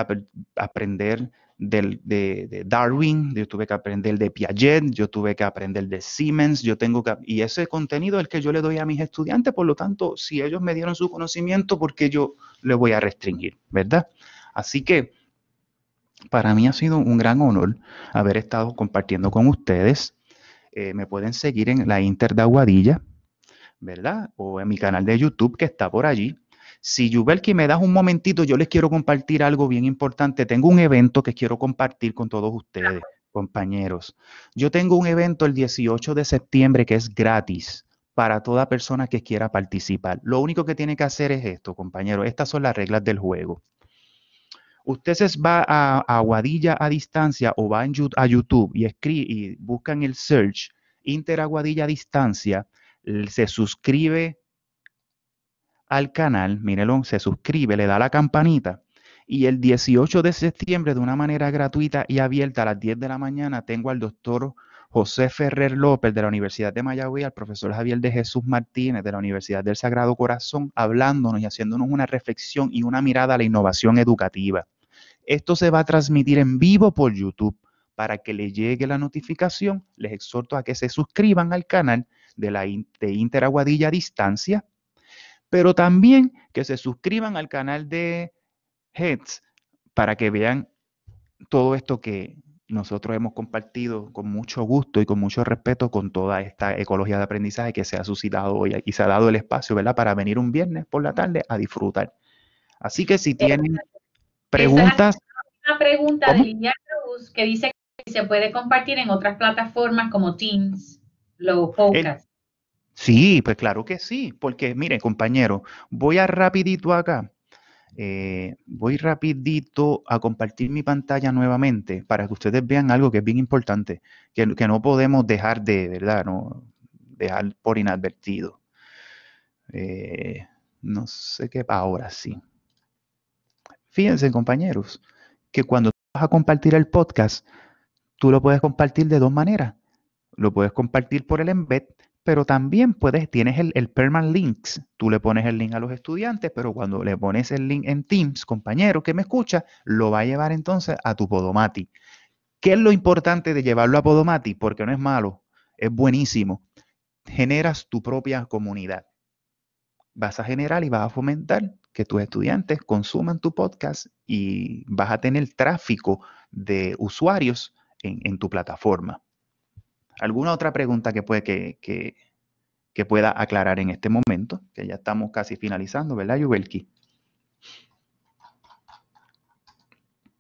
aprender de, Darwin, yo tuve que aprender de Piaget, yo tuve que aprender de Siemens, yo tengo que... Y ese contenido es el que yo le doy a mis estudiantes, por lo tanto, si ellos me dieron su conocimiento, ¿por qué yo le voy a restringir? ¿Verdad? Así que para mí ha sido un gran honor haber estado compartiendo con ustedes. Eh, me pueden seguir en la Inter de Aguadilla, ¿verdad? O en mi canal de YouTube que está por allí. Si que me das un momentito, yo les quiero compartir algo bien importante. Tengo un evento que quiero compartir con todos ustedes, compañeros. Yo tengo un evento el 18 de septiembre que es gratis para toda persona que quiera participar. Lo único que tiene que hacer es esto, compañeros. Estas son las reglas del juego. Ustedes van va a, Aguadilla a distancia o van a YouTube y, escribe, y el search Interaguadilla a distancia, se suscribe al canal, mírenlo, se suscribe, le da la campanita. Y el 18 de septiembre, de una manera gratuita y abierta, a las 10 de la mañana, tengo al doctor José Ferrer López de la Universidad de Mayagüez, al profesor Javier de Jesús Martínez de la Universidad del Sagrado Corazón, hablándonos y haciéndonos una reflexión y una mirada a la innovación educativa. Esto se va a transmitir en vivo por YouTube. Para que le llegue la notificación, les exhorto a que se suscriban al canal de, la, de Interaguadilla Distancia pero también que se suscriban al canal de Heads para que vean todo esto que nosotros hemos compartido con mucho gusto y con mucho respeto con toda esta ecología de aprendizaje que se ha suscitado hoy y se ha dado el espacio, ¿verdad? Para venir un viernes por la tarde a disfrutar. Así que si tienen preguntas... una pregunta de Lidia Cruz que dice que se puede compartir en otras plataformas como Teams, los podcasts. Sí, pues claro que sí, porque miren, compañero, voy a rapidito acá. Eh, voy rapidito a compartir mi pantalla nuevamente para que ustedes vean algo que es bien importante, que, no podemos dejar de, ¿verdad? No, dejar por inadvertido. Eh, no sé qué, ahora sí. Fíjense, compañeros, que cuando vas a compartir el podcast, tú lo puedes compartir de dos maneras. Lo puedes compartir por el embed pero también puedes, tienes el, el permanent links. Tú le pones el link a los estudiantes, pero cuando le pones el link en Teams, compañero que me escucha, lo va a llevar entonces a tu Podomati. ¿Qué es lo importante de llevarlo a Podomati? Porque no es malo, es buenísimo. Generas tu propia comunidad. Vas a generar y vas a fomentar que tus estudiantes consuman tu podcast y vas a tener tráfico de usuarios en tu plataforma. ¿Alguna otra pregunta que, puede, que, pueda aclarar en este momento? Que ya estamos casi finalizando, ¿verdad, Yubelki?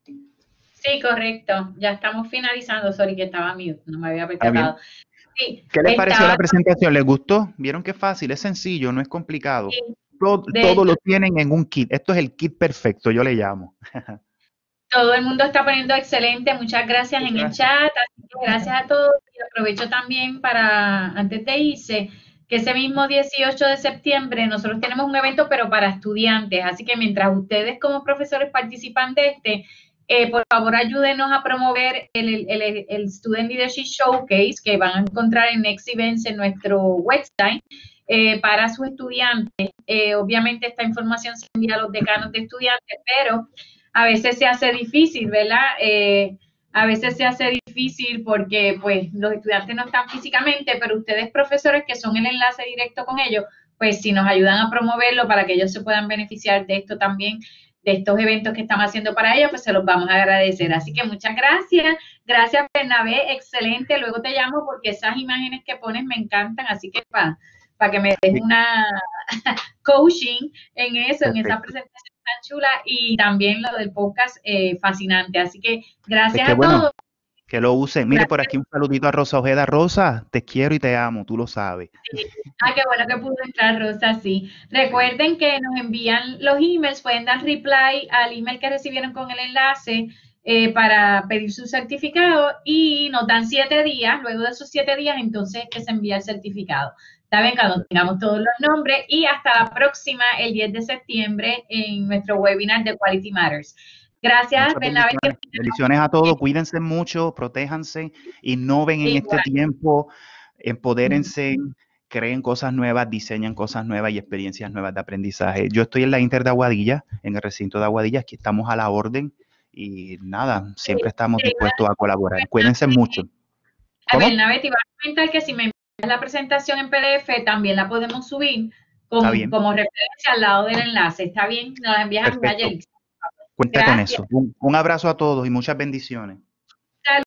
Sí, correcto. Ya estamos finalizando. Sorry que estaba mute, no me había percatado. ¿Qué les pareció la presentación? ¿Les gustó? ¿Vieron qué fácil? Es sencillo, no es complicado. todo, lo tienen en un kit. Esto es el kit perfecto, yo le llamo. [LAUGHS] Todo el mundo está poniendo excelente, muchas gracias en el chat, así que gracias a todos y aprovecho también para, antes de irse, que ese mismo 18 de septiembre nosotros tenemos un evento, pero para estudiantes, así que mientras ustedes como profesores participan de este, eh, por favor ayúdenos a promover el, el, el, Student Leadership Showcase que van a encontrar en Next en nuestro website. Eh, para sus estudiantes. Eh, obviamente esta información se envía a los decanos de estudiantes, pero a veces se hace difícil, ¿verdad? Eh, a veces se hace difícil porque pues los estudiantes no están físicamente, pero ustedes profesores que son el enlace directo con ellos, pues si nos ayudan a promoverlo para que ellos se puedan beneficiar de esto también, de estos eventos que estamos haciendo para ellos, pues se los vamos a agradecer. Así que muchas gracias. Gracias, Bernabé. Excelente. Luego te llamo porque esas imágenes que pones me encantan. Así que para que me des una [LAUGHS] coaching en eso, en esa presentación chula y también lo del podcast eh, fascinante. Así que gracias a todos. Que lo usen. Mire por aquí un saludito a Rosa Ojeda. Rosa, te quiero y te amo, tú lo sabes. Sí. Ah, qué bueno que pudo entrar Rosa, sí. Recuerden que nos envían los emails, pueden dar reply al email que recibieron con el enlace. Eh, para pedir su certificado y nos dan siete días. Luego de esos siete días, entonces que se envía el certificado venga cuando tengamos todos los nombres y hasta la próxima, el 10 de septiembre, en nuestro webinar de Quality Matters. Gracias, bendiciones. bendiciones a todos, cuídense mucho, protéjanse, innoven en este tiempo, empodérense. creen cosas nuevas, diseñan cosas nuevas y experiencias nuevas de aprendizaje. Yo estoy en la Inter de Aguadilla, en el recinto de Aguadilla, aquí estamos a la orden y nada, siempre estamos dispuestos a colaborar. Cuídense mucho. que si me la presentación en PDF, también la podemos subir como, referencia al lado del enlace. ¿Está bien? Nos la envías a Cuenta con eso. un abrazo a todos y muchas bendiciones.